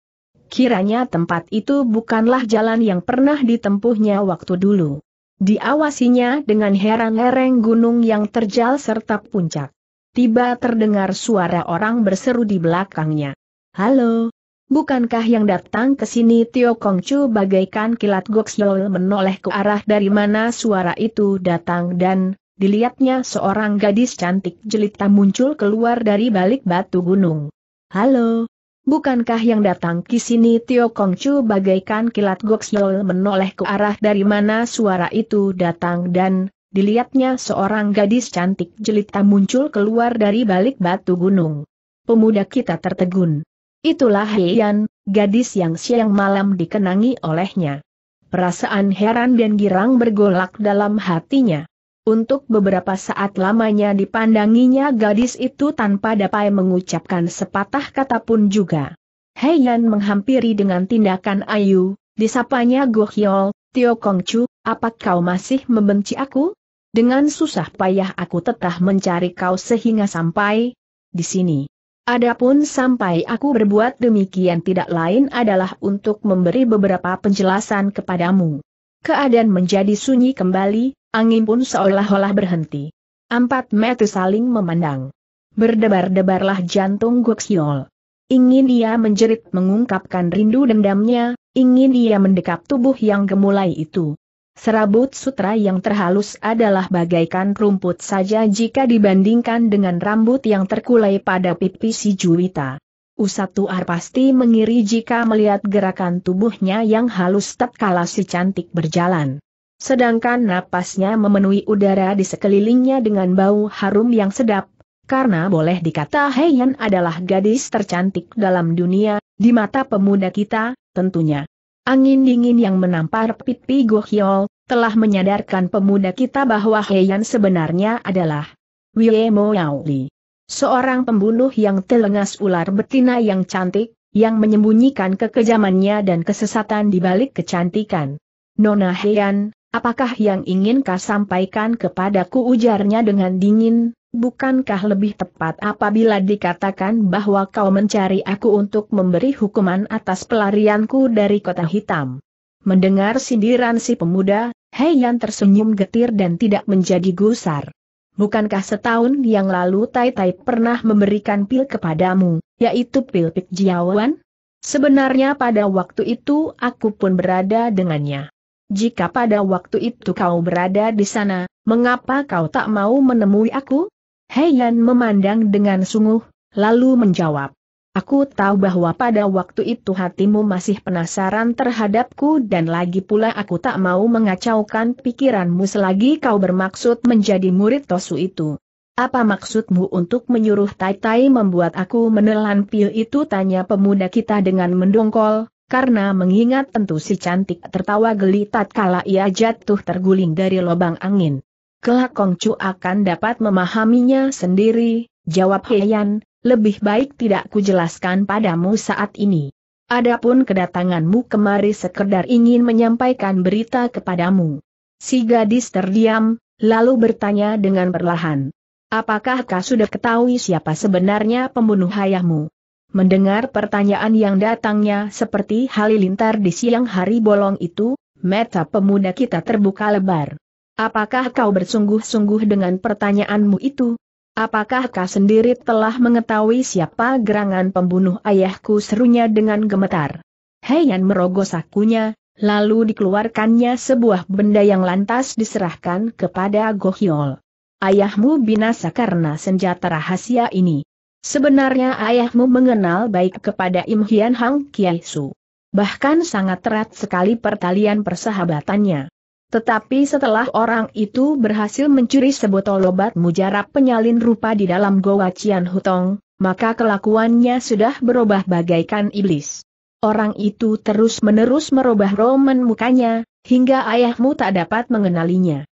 Kiranya tempat itu bukanlah jalan yang pernah ditempuhnya waktu dulu. Diawasinya dengan heran lereng gunung yang terjal serta puncak. Tiba terdengar suara orang berseru di belakangnya. Halo, bukankah yang datang ke sini Tio Kongcu bagaikan kilat goksyol menoleh ke arah dari mana suara itu datang dan dilihatnya seorang gadis cantik jelita muncul keluar dari balik batu gunung. Halo, Bukankah yang datang ke sini Tio Kongcu bagaikan kilat Goksiol menoleh ke arah dari mana suara itu datang dan, dilihatnya seorang gadis cantik jelita muncul keluar dari balik batu gunung. Pemuda kita tertegun. Itulah Heian, gadis yang siang malam dikenangi olehnya. Perasaan heran dan girang bergolak dalam hatinya. Untuk beberapa saat lamanya dipandanginya gadis itu tanpa dapat mengucapkan sepatah kata pun juga. Heian menghampiri dengan tindakan ayu, disapanya Gohyol, Tio Kongcu, apa kau masih membenci aku? Dengan susah payah aku tetap mencari kau sehingga sampai di sini. Adapun sampai aku berbuat demikian tidak lain adalah untuk memberi beberapa penjelasan kepadamu. Keadaan menjadi sunyi kembali, Angin pun seolah-olah berhenti. Empat mata saling memandang. Berdebar-debarlah jantung Guxiol. Ingin ia menjerit mengungkapkan rindu dendamnya, ingin ia mendekap tubuh yang gemulai itu. Serabut sutra yang terhalus adalah bagaikan rumput saja jika dibandingkan dengan rambut yang terkulai pada pipi si Juwita. Usatu Ar pasti mengiri jika melihat gerakan tubuhnya yang halus tak kalah si cantik berjalan. Sedangkan napasnya memenuhi udara di sekelilingnya dengan bau harum yang sedap, karena boleh dikata Heian adalah gadis tercantik dalam dunia, di mata pemuda kita, tentunya. Angin dingin yang menampar pipi Hyol, telah menyadarkan pemuda kita bahwa Heian sebenarnya adalah Wie Mo Yao Li. Seorang pembunuh yang telengas ular betina yang cantik, yang menyembunyikan kekejamannya dan kesesatan di balik kecantikan. Nona Heian, Apakah yang ingin kau sampaikan kepadaku ujarnya dengan dingin, bukankah lebih tepat apabila dikatakan bahwa kau mencari aku untuk memberi hukuman atas pelarianku dari kota hitam? Mendengar sindiran si pemuda, Yan tersenyum getir dan tidak menjadi gusar. Bukankah setahun yang lalu Tai Tai pernah memberikan pil kepadamu, yaitu pil pik jiawan? Sebenarnya pada waktu itu aku pun berada dengannya. Jika pada waktu itu kau berada di sana, mengapa kau tak mau menemui aku? Heian memandang dengan sungguh, lalu menjawab. Aku tahu bahwa pada waktu itu hatimu masih penasaran terhadapku dan lagi pula aku tak mau mengacaukan pikiranmu selagi kau bermaksud menjadi murid Tosu itu. Apa maksudmu untuk menyuruh Tai Tai membuat aku menelan pil itu tanya pemuda kita dengan mendongkol, karena mengingat tentu si cantik tertawa geli tatkala ia jatuh terguling dari lubang angin. Kelak Kongcu akan dapat memahaminya sendiri, jawab Heian, lebih baik tidak kujelaskan padamu saat ini. Adapun kedatanganmu kemari sekedar ingin menyampaikan berita kepadamu. Si gadis terdiam, lalu bertanya dengan perlahan. Apakah kau sudah ketahui siapa sebenarnya pembunuh ayahmu? Mendengar pertanyaan yang datangnya seperti halilintar di siang hari bolong itu, mata pemuda kita terbuka lebar. Apakah kau bersungguh-sungguh dengan pertanyaanmu itu? Apakah kau sendiri telah mengetahui siapa gerangan pembunuh ayahku serunya dengan gemetar? Heian merogoh sakunya, lalu dikeluarkannya sebuah benda yang lantas diserahkan kepada Gohyol. Ayahmu binasa karena senjata rahasia ini. Sebenarnya ayahmu mengenal baik kepada Im Hian Hang Kiai Su. Bahkan sangat erat sekali pertalian persahabatannya. Tetapi setelah orang itu berhasil mencuri sebotol obat mujarab penyalin rupa di dalam Goa Cian Hutong, maka kelakuannya sudah berubah bagaikan iblis. Orang itu terus-menerus merubah roman mukanya, hingga ayahmu tak dapat mengenalinya.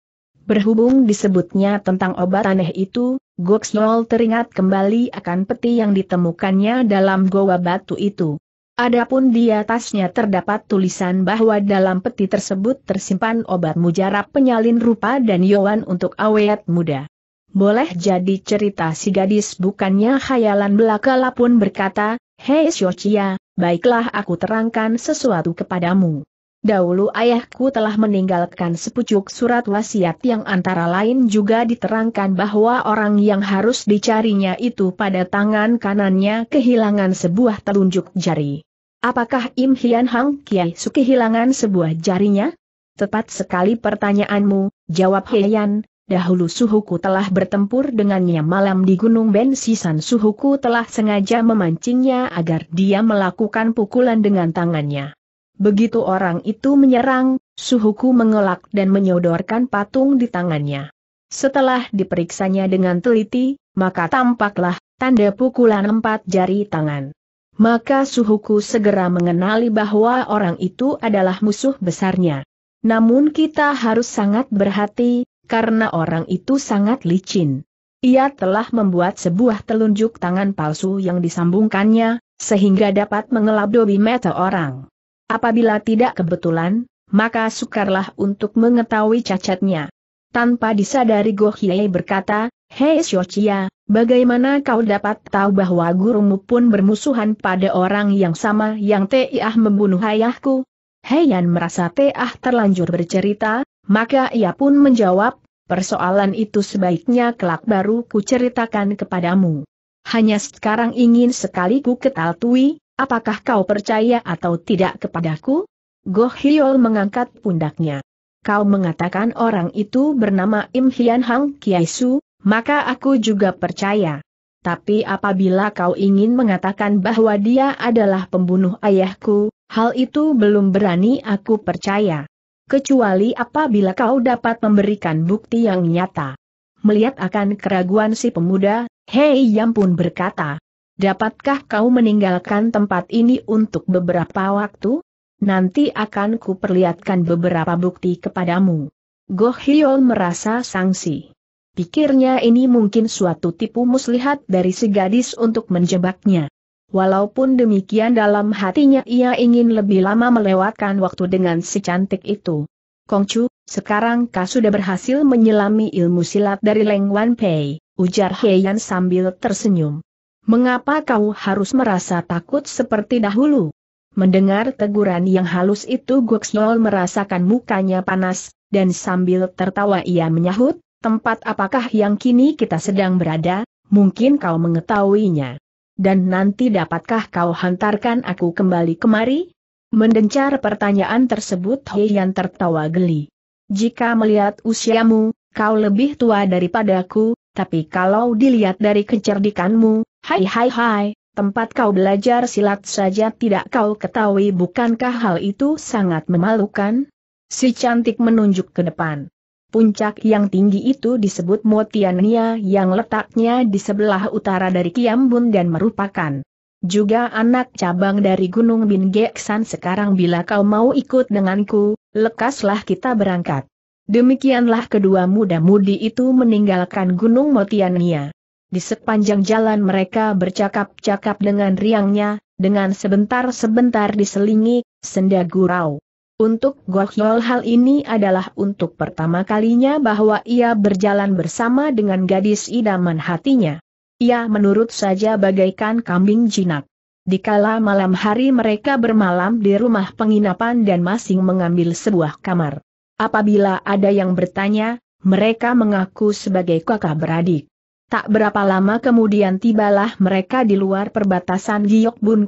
Berhubung disebutnya tentang obat aneh itu, Goksnol teringat kembali akan peti yang ditemukannya dalam goa batu itu. Adapun di atasnya terdapat tulisan bahwa dalam peti tersebut tersimpan obat mujarab penyalin rupa dan yowan untuk awet muda. Boleh jadi cerita si gadis bukannya khayalan belakala pun berkata, Hei Shochia, baiklah aku terangkan sesuatu kepadamu. Dahulu ayahku telah meninggalkan sepucuk surat wasiat yang antara lain juga diterangkan bahwa orang yang harus dicarinya itu pada tangan kanannya kehilangan sebuah telunjuk jari. Apakah Im Hian Hang Kiai Su kehilangan sebuah jarinya? Tepat sekali pertanyaanmu, jawab Heian, dahulu suhuku telah bertempur dengannya malam di Gunung Ben Sisan suhuku telah sengaja memancingnya agar dia melakukan pukulan dengan tangannya. Begitu orang itu menyerang, suhuku mengelak dan menyodorkan patung di tangannya. Setelah diperiksanya dengan teliti, maka tampaklah tanda pukulan empat jari tangan. Maka suhuku segera mengenali bahwa orang itu adalah musuh besarnya. Namun kita harus sangat berhati, karena orang itu sangat licin. Ia telah membuat sebuah telunjuk tangan palsu yang disambungkannya, sehingga dapat mengelabdobi mata orang. Apabila tidak kebetulan, maka sukarlah untuk mengetahui cacatnya. Tanpa disadari Go Hye berkata, Hei Xiochia, bagaimana kau dapat tahu bahwa gurumu pun bermusuhan pada orang yang sama yang Teiah membunuh ayahku? Heian merasa Teiah terlanjur bercerita, maka ia pun menjawab, persoalan itu sebaiknya kelak baru ku ceritakan kepadamu. Hanya sekarang ingin sekali ku ketahui. Apakah kau percaya atau tidak kepadaku? Goh Hiol mengangkat pundaknya. Kau mengatakan orang itu bernama Im Hian Hang Kiai Su, maka aku juga percaya. Tapi apabila kau ingin mengatakan bahwa dia adalah pembunuh ayahku, hal itu belum berani aku percaya. Kecuali apabila kau dapat memberikan bukti yang nyata. Melihat akan keraguan si pemuda, Hei ya pun berkata, Dapatkah kau meninggalkan tempat ini untuk beberapa waktu? Nanti akan kuperlihatkan beberapa bukti kepadamu. Goh Hyol merasa sangsi. Pikirnya ini mungkin suatu tipu muslihat dari si gadis untuk menjebaknya. Walaupun demikian dalam hatinya ia ingin lebih lama melewatkan waktu dengan si cantik itu. Kongcu, sekarang kau sudah berhasil menyelami ilmu silat dari Leng Wan Pei, ujar Heian sambil tersenyum. Mengapa kau harus merasa takut seperti dahulu? Mendengar teguran yang halus itu Guxiol merasakan mukanya panas, dan sambil tertawa ia menyahut, tempat apakah yang kini kita sedang berada, mungkin kau mengetahuinya. Dan nanti dapatkah kau hantarkan aku kembali kemari? Mendencar pertanyaan tersebut Heian tertawa geli. Jika melihat usiamu, kau lebih tua daripadaku, tapi kalau dilihat dari kecerdikanmu, Hai hai hai, tempat kau belajar silat saja tidak kau ketahui bukankah hal itu sangat memalukan? Si cantik menunjuk ke depan. Puncak yang tinggi itu disebut Motiania yang letaknya di sebelah utara dari Kiambun dan merupakan juga anak cabang dari Gunung Bingeksan sekarang bila kau mau ikut denganku, lekaslah kita berangkat. Demikianlah kedua muda-mudi itu meninggalkan Gunung Motiania. Di sepanjang jalan mereka bercakap-cakap dengan riangnya, dengan sebentar-sebentar diselingi, senda gurau. Untuk Gohyol hal ini adalah untuk pertama kalinya bahwa ia berjalan bersama dengan gadis idaman hatinya. Ia menurut saja bagaikan kambing jinak. Di kala malam hari mereka bermalam di rumah penginapan dan masing mengambil sebuah kamar. Apabila ada yang bertanya, mereka mengaku sebagai kakak beradik. Tak berapa lama kemudian tibalah mereka di luar perbatasan Giok Bun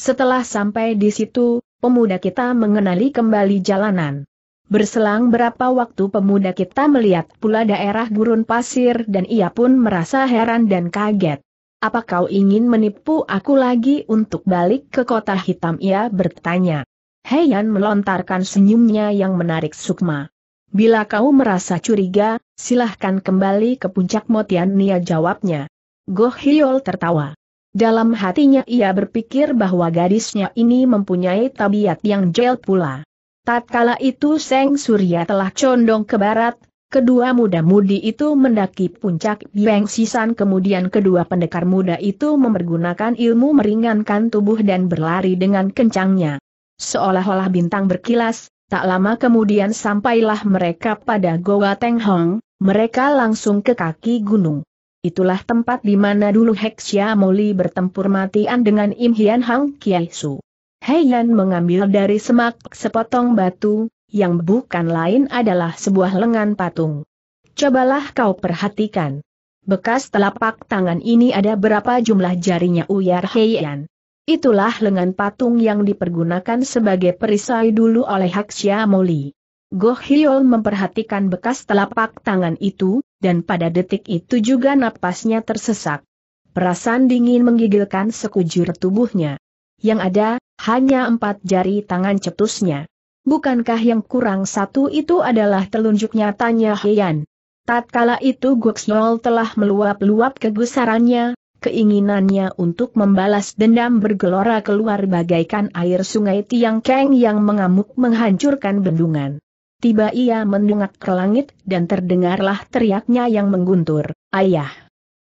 Setelah sampai di situ, pemuda kita mengenali kembali jalanan. Berselang berapa waktu pemuda kita melihat pula daerah gurun pasir dan ia pun merasa heran dan kaget. Apa kau ingin menipu aku lagi untuk balik ke kota hitam ia bertanya. Heian melontarkan senyumnya yang menarik sukma. Bila kau merasa curiga, Silahkan kembali ke puncak Motian Nia jawabnya. Goh Hiol tertawa. Dalam hatinya ia berpikir bahwa gadisnya ini mempunyai tabiat yang jel pula. Tatkala itu Seng Surya telah condong ke barat, kedua muda-mudi itu mendaki puncak Biang Sisan kemudian kedua pendekar muda itu mempergunakan ilmu meringankan tubuh dan berlari dengan kencangnya. Seolah-olah bintang berkilas, tak lama kemudian sampailah mereka pada Goa Teng Hong, mereka langsung ke kaki gunung. Itulah tempat di mana dulu Hexia Moli bertempur matian dengan Im Hian Hang Kiai Su. Heian mengambil dari semak sepotong batu, yang bukan lain adalah sebuah lengan patung. Cobalah kau perhatikan. Bekas telapak tangan ini ada berapa jumlah jarinya Uyar Heian. Itulah lengan patung yang dipergunakan sebagai perisai dulu oleh Hexia Moli. Goh Hiol memperhatikan bekas telapak tangan itu, dan pada detik itu juga napasnya tersesak. Perasaan dingin menggigilkan sekujur tubuhnya. Yang ada, hanya empat jari tangan cetusnya. Bukankah yang kurang satu itu adalah telunjuknya tanya Heian. Tatkala itu Hyol telah meluap-luap kegusarannya, keinginannya untuk membalas dendam bergelora keluar bagaikan air sungai Tiang Keng yang mengamuk menghancurkan bendungan. Tiba ia mendungak ke langit dan terdengarlah teriaknya yang mengguntur, Ayah!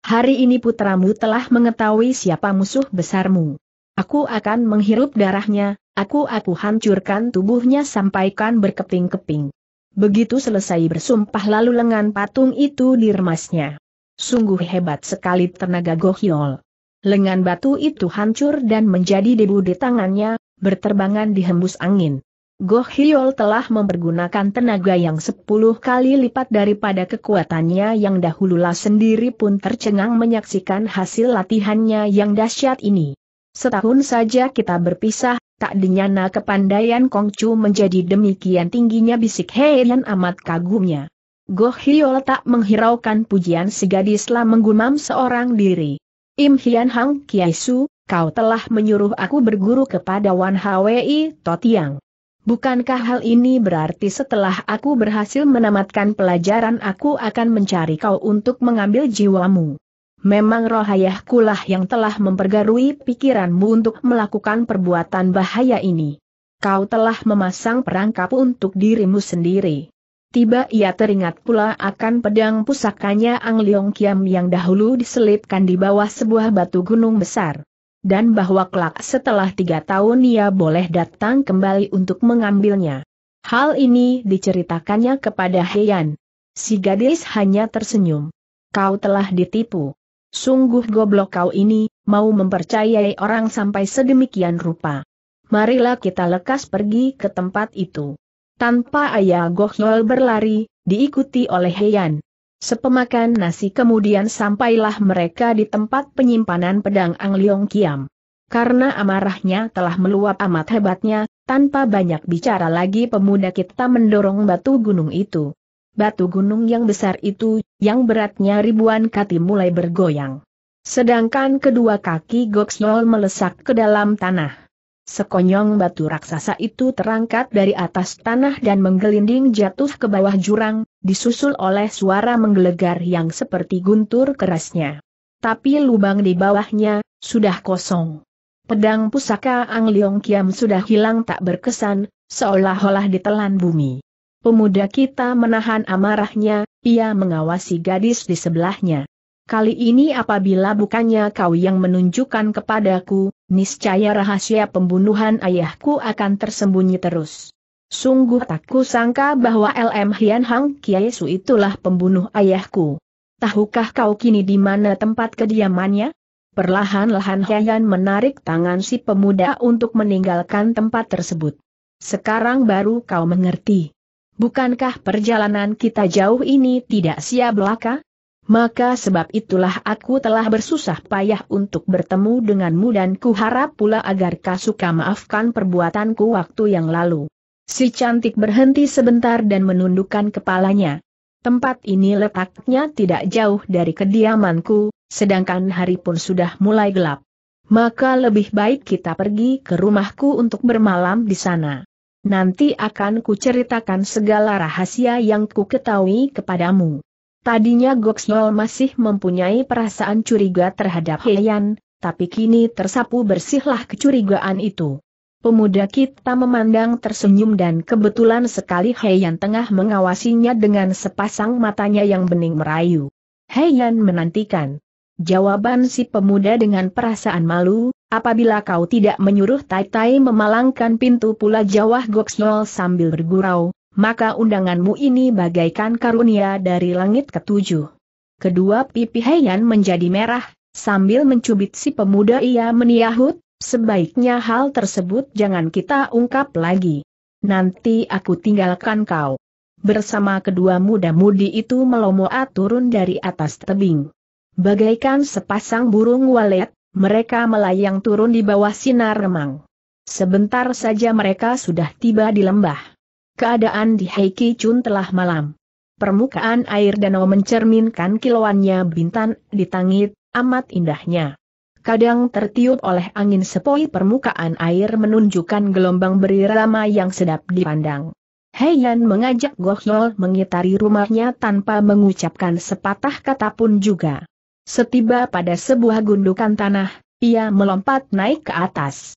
Hari ini putramu telah mengetahui siapa musuh besarmu. Aku akan menghirup darahnya, aku aku hancurkan tubuhnya sampaikan berkeping-keping. Begitu selesai bersumpah lalu lengan patung itu diremasnya. Sungguh hebat sekali tenaga Gohyol. Lengan batu itu hancur dan menjadi debu di tangannya, berterbangan dihembus angin. Goh Hiol telah mempergunakan tenaga yang sepuluh kali lipat daripada kekuatannya yang dahululah sendiri pun tercengang menyaksikan hasil latihannya yang dahsyat ini. Setahun saja kita berpisah, tak dinyana kepandaian Kongcu menjadi demikian tingginya bisik Yan amat kagumnya. Goh Hiol tak menghiraukan pujian si gadis lah menggumam seorang diri. Im Hian Hang Kiai Su, kau telah menyuruh aku berguru kepada Wan Hwi Totiang. Bukankah hal ini berarti setelah aku berhasil menamatkan pelajaran aku akan mencari kau untuk mengambil jiwamu? Memang rohayahkulah kulah yang telah mempergarui pikiranmu untuk melakukan perbuatan bahaya ini. Kau telah memasang perangkap untuk dirimu sendiri. Tiba ia teringat pula akan pedang pusakanya Ang Leong Kiam yang dahulu diselipkan di bawah sebuah batu gunung besar dan bahwa kelak setelah tiga tahun ia boleh datang kembali untuk mengambilnya. Hal ini diceritakannya kepada Heian. Si gadis hanya tersenyum. Kau telah ditipu. Sungguh goblok kau ini, mau mempercayai orang sampai sedemikian rupa. Marilah kita lekas pergi ke tempat itu. Tanpa ayah Gohyol berlari, diikuti oleh Heian. Sepemakan nasi kemudian sampailah mereka di tempat penyimpanan pedang Ang Leong Kiam. Karena amarahnya telah meluap amat hebatnya, tanpa banyak bicara lagi pemuda kita mendorong batu gunung itu. Batu gunung yang besar itu, yang beratnya ribuan kati mulai bergoyang. Sedangkan kedua kaki Goksnol melesak ke dalam tanah. Sekonyong batu raksasa itu terangkat dari atas tanah dan menggelinding jatuh ke bawah jurang, disusul oleh suara menggelegar yang seperti guntur kerasnya. Tapi lubang di bawahnya, sudah kosong. Pedang pusaka Ang Leong Kiam sudah hilang tak berkesan, seolah-olah ditelan bumi. Pemuda kita menahan amarahnya, ia mengawasi gadis di sebelahnya. Kali ini apabila bukannya kau yang menunjukkan kepadaku, niscaya rahasia pembunuhan ayahku akan tersembunyi terus. Sungguh tak sangka bahwa LM Hian Hang Kiai Su itulah pembunuh ayahku. Tahukah kau kini di mana tempat kediamannya? Perlahan-lahan Hian menarik tangan si pemuda untuk meninggalkan tempat tersebut. Sekarang baru kau mengerti. Bukankah perjalanan kita jauh ini tidak sia belaka? Maka sebab itulah aku telah bersusah payah untuk bertemu denganmu dan kuharap pula agar kau suka maafkan perbuatanku waktu yang lalu. Si cantik berhenti sebentar dan menundukkan kepalanya. Tempat ini letaknya tidak jauh dari kediamanku, sedangkan hari pun sudah mulai gelap. Maka lebih baik kita pergi ke rumahku untuk bermalam di sana. Nanti akan ceritakan segala rahasia yang ku ketahui kepadamu. Tadinya Goksol masih mempunyai perasaan curiga terhadap Heian, tapi kini tersapu bersihlah kecurigaan itu. Pemuda kita memandang tersenyum dan kebetulan sekali Heian tengah mengawasinya dengan sepasang matanya yang bening merayu. Heian menantikan. Jawaban si pemuda dengan perasaan malu, apabila kau tidak menyuruh Tai Tai memalangkan pintu pula jawah Goksnol sambil bergurau, maka undanganmu ini bagaikan karunia dari langit ketujuh. Kedua pipi Heian menjadi merah, sambil mencubit si pemuda ia meniahut, sebaiknya hal tersebut jangan kita ungkap lagi. Nanti aku tinggalkan kau. Bersama kedua muda-mudi itu melomoa turun dari atas tebing. Bagaikan sepasang burung walet, mereka melayang turun di bawah sinar remang. Sebentar saja mereka sudah tiba di lembah. Keadaan di Heiki Chun telah malam. Permukaan air danau mencerminkan kilauannya bintan di tangit, amat indahnya. Kadang tertiup oleh angin sepoi permukaan air menunjukkan gelombang berirama yang sedap dipandang. Heian mengajak Gohyol mengitari rumahnya tanpa mengucapkan sepatah kata pun juga. Setiba pada sebuah gundukan tanah, ia melompat naik ke atas.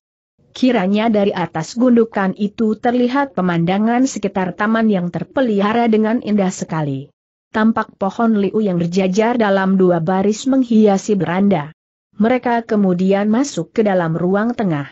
Kiranya dari atas gundukan itu terlihat pemandangan sekitar taman yang terpelihara dengan indah sekali. Tampak pohon liu yang berjajar dalam dua baris menghiasi beranda. Mereka kemudian masuk ke dalam ruang tengah.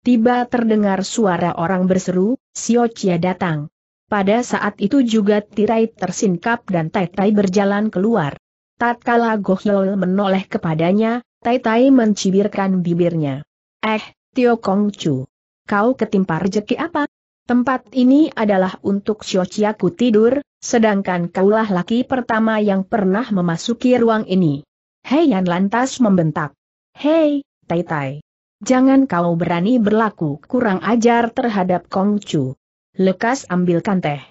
Tiba terdengar suara orang berseru, Sio Chia datang. Pada saat itu juga tirai tersingkap dan Tai Tai berjalan keluar. Tatkala Gohyol menoleh kepadanya, Tai Tai mencibirkan bibirnya. Eh, Tio Kong Chu. Kau ketimpa rejeki apa? Tempat ini adalah untuk Xiaochiaku tidur, sedangkan kaulah laki pertama yang pernah memasuki ruang ini. Hei Yan lantas membentak. Hei, Tai Tai. Jangan kau berani berlaku kurang ajar terhadap Kong Chu. Lekas ambilkan teh.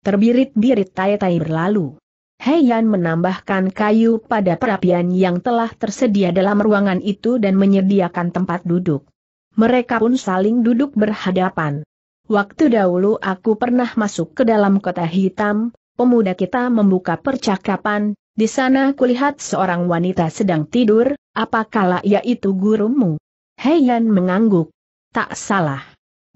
Terbirit-birit Tai Tai berlalu. Hei Yan menambahkan kayu pada perapian yang telah tersedia dalam ruangan itu dan menyediakan tempat duduk mereka pun saling duduk berhadapan. Waktu dahulu aku pernah masuk ke dalam kota hitam, pemuda kita membuka percakapan, di sana kulihat seorang wanita sedang tidur, Apakah ia itu gurumu? Heian mengangguk. Tak salah.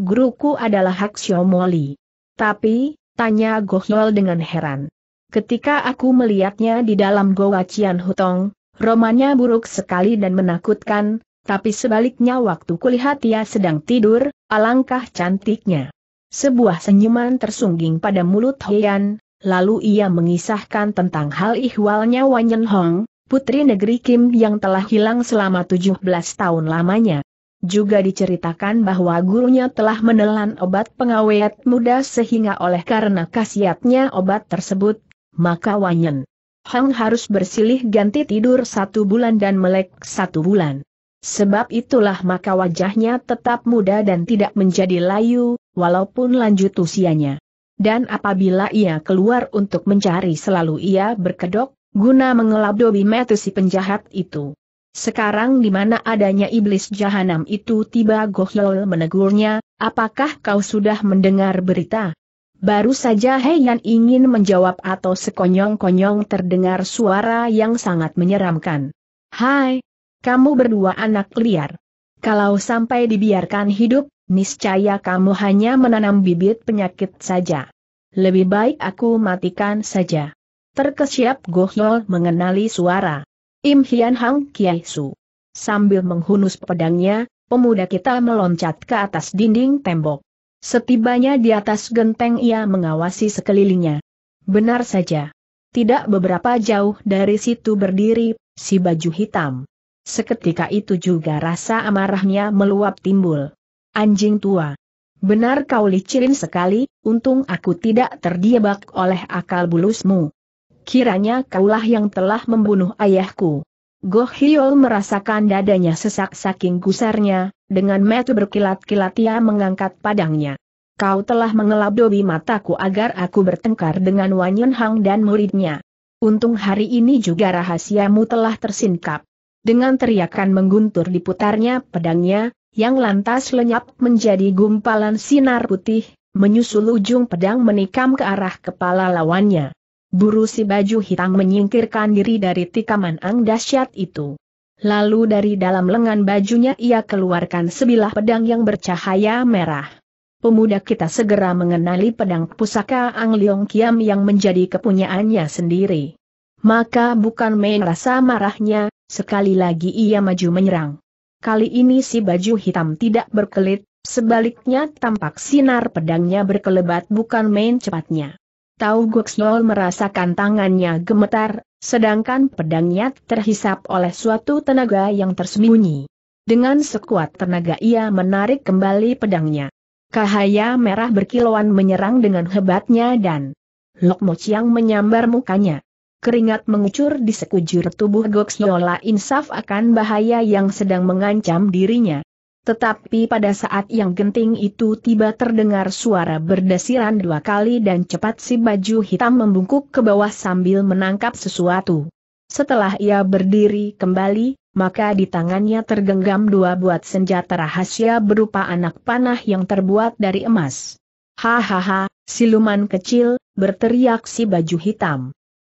Guruku adalah Hak Moli. Tapi, tanya Gohyol dengan heran. Ketika aku melihatnya di dalam Goa Cian Hutong, romannya buruk sekali dan menakutkan, tapi sebaliknya waktu kulihat ia sedang tidur, alangkah cantiknya. Sebuah senyuman tersungging pada mulut Heian, lalu ia mengisahkan tentang hal ihwalnya Yen Hong, putri negeri Kim yang telah hilang selama 17 tahun lamanya. Juga diceritakan bahwa gurunya telah menelan obat pengawet muda sehingga oleh karena khasiatnya obat tersebut, maka Yen Hong harus bersilih ganti tidur satu bulan dan melek satu bulan. Sebab itulah maka wajahnya tetap muda dan tidak menjadi layu, walaupun lanjut usianya. Dan apabila ia keluar untuk mencari selalu ia berkedok, guna dobi metusi si penjahat itu. Sekarang di mana adanya iblis jahanam itu tiba Gohyol menegurnya, apakah kau sudah mendengar berita? Baru saja Heian ingin menjawab atau sekonyong-konyong terdengar suara yang sangat menyeramkan. Hai, kamu berdua anak liar. Kalau sampai dibiarkan hidup, niscaya kamu hanya menanam bibit penyakit saja. Lebih baik aku matikan saja. Terkesiap Gohyol mengenali suara. Im Hian Hang Kiai Su. Sambil menghunus pedangnya, pemuda kita meloncat ke atas dinding tembok. Setibanya di atas genteng ia mengawasi sekelilingnya. Benar saja. Tidak beberapa jauh dari situ berdiri, si baju hitam. Seketika itu juga rasa amarahnya meluap timbul. Anjing tua. Benar kau licirin sekali, untung aku tidak terdiebak oleh akal bulusmu. Kiranya kaulah yang telah membunuh ayahku. Goh Hiol merasakan dadanya sesak saking gusarnya, dengan metu berkilat-kilat ia mengangkat padangnya. Kau telah mengeladobi mataku agar aku bertengkar dengan Wanyun Hang dan muridnya. Untung hari ini juga rahasiamu telah tersingkap. Dengan teriakan mengguntur diputarnya pedangnya, yang lantas lenyap menjadi gumpalan sinar putih, menyusul ujung pedang menikam ke arah kepala lawannya. Buru si baju hitam menyingkirkan diri dari tikaman ang dahsyat itu. Lalu dari dalam lengan bajunya ia keluarkan sebilah pedang yang bercahaya merah. Pemuda kita segera mengenali pedang pusaka Ang Leong Kiam yang menjadi kepunyaannya sendiri. Maka bukan main rasa marahnya, Sekali lagi ia maju menyerang. Kali ini si baju hitam tidak berkelit, sebaliknya tampak sinar pedangnya berkelebat bukan main cepatnya. Tahu Guxnol merasakan tangannya gemetar, sedangkan pedangnya terhisap oleh suatu tenaga yang tersembunyi. Dengan sekuat tenaga ia menarik kembali pedangnya. Cahaya merah berkilauan menyerang dengan hebatnya dan Mo Chiang menyambar mukanya keringat mengucur di sekujur tubuh Goksnola insaf akan bahaya yang sedang mengancam dirinya. Tetapi pada saat yang genting itu tiba terdengar suara berdesiran dua kali dan cepat si baju hitam membungkuk ke bawah sambil menangkap sesuatu. Setelah ia berdiri kembali, maka di tangannya tergenggam dua buat senjata rahasia berupa anak panah yang terbuat dari emas. Hahaha, siluman kecil, berteriak si baju hitam.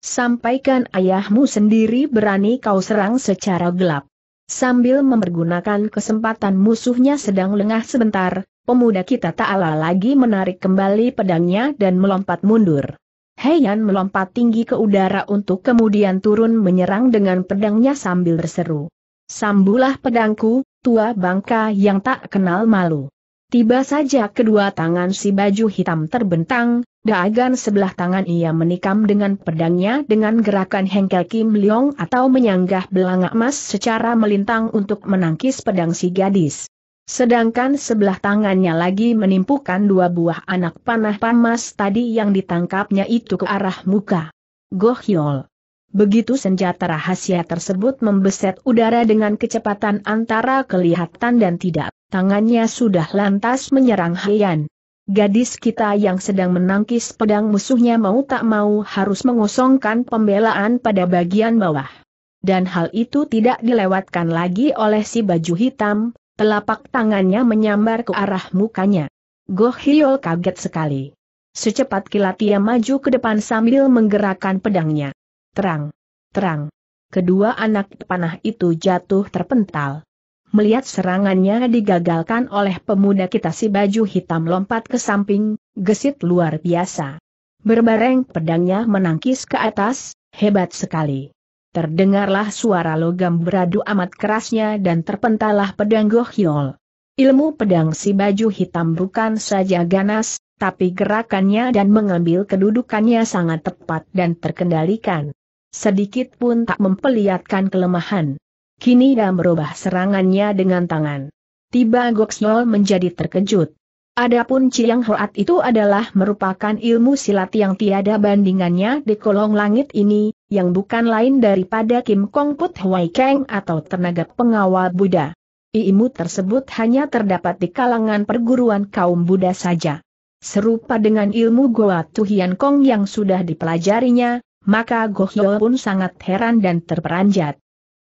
Sampaikan ayahmu sendiri berani kau serang secara gelap. Sambil mempergunakan kesempatan musuhnya sedang lengah sebentar, pemuda kita tak ala lagi menarik kembali pedangnya dan melompat mundur. Heian melompat tinggi ke udara untuk kemudian turun menyerang dengan pedangnya sambil berseru. Sambulah pedangku, tua bangka yang tak kenal malu. Tiba saja kedua tangan si baju hitam terbentang, dagan sebelah tangan ia menikam dengan pedangnya dengan gerakan hengkel Kim Leong atau menyanggah belanga emas secara melintang untuk menangkis pedang si gadis. Sedangkan sebelah tangannya lagi menimpukan dua buah anak panah panas tadi yang ditangkapnya itu ke arah muka. Goh Hyol. Begitu senjata rahasia tersebut membeset udara dengan kecepatan antara kelihatan dan tidak tangannya sudah lantas menyerang Hian. Gadis kita yang sedang menangkis pedang musuhnya mau tak mau harus mengosongkan pembelaan pada bagian bawah. Dan hal itu tidak dilewatkan lagi oleh si baju hitam, telapak tangannya menyambar ke arah mukanya. Goh Hyol kaget sekali. Secepat kilat ia maju ke depan sambil menggerakkan pedangnya. Terang, terang. Kedua anak panah itu jatuh terpental melihat serangannya digagalkan oleh pemuda kita si baju hitam lompat ke samping, gesit luar biasa. Berbareng pedangnya menangkis ke atas, hebat sekali. Terdengarlah suara logam beradu amat kerasnya dan terpentalah pedang Gohyol. Ilmu pedang si baju hitam bukan saja ganas, tapi gerakannya dan mengambil kedudukannya sangat tepat dan terkendalikan. Sedikit pun tak memperlihatkan kelemahan. Kini ia merubah serangannya dengan tangan. Tiba Goksol menjadi terkejut. Adapun Ciang Hoat itu adalah merupakan ilmu silat yang tiada bandingannya di kolong langit ini, yang bukan lain daripada Kim Kong Put Hwai Kang atau tenaga pengawal Buddha. Ilmu tersebut hanya terdapat di kalangan perguruan kaum Buddha saja. Serupa dengan ilmu Goa Tuhian Kong yang sudah dipelajarinya, maka Gohyol pun sangat heran dan terperanjat.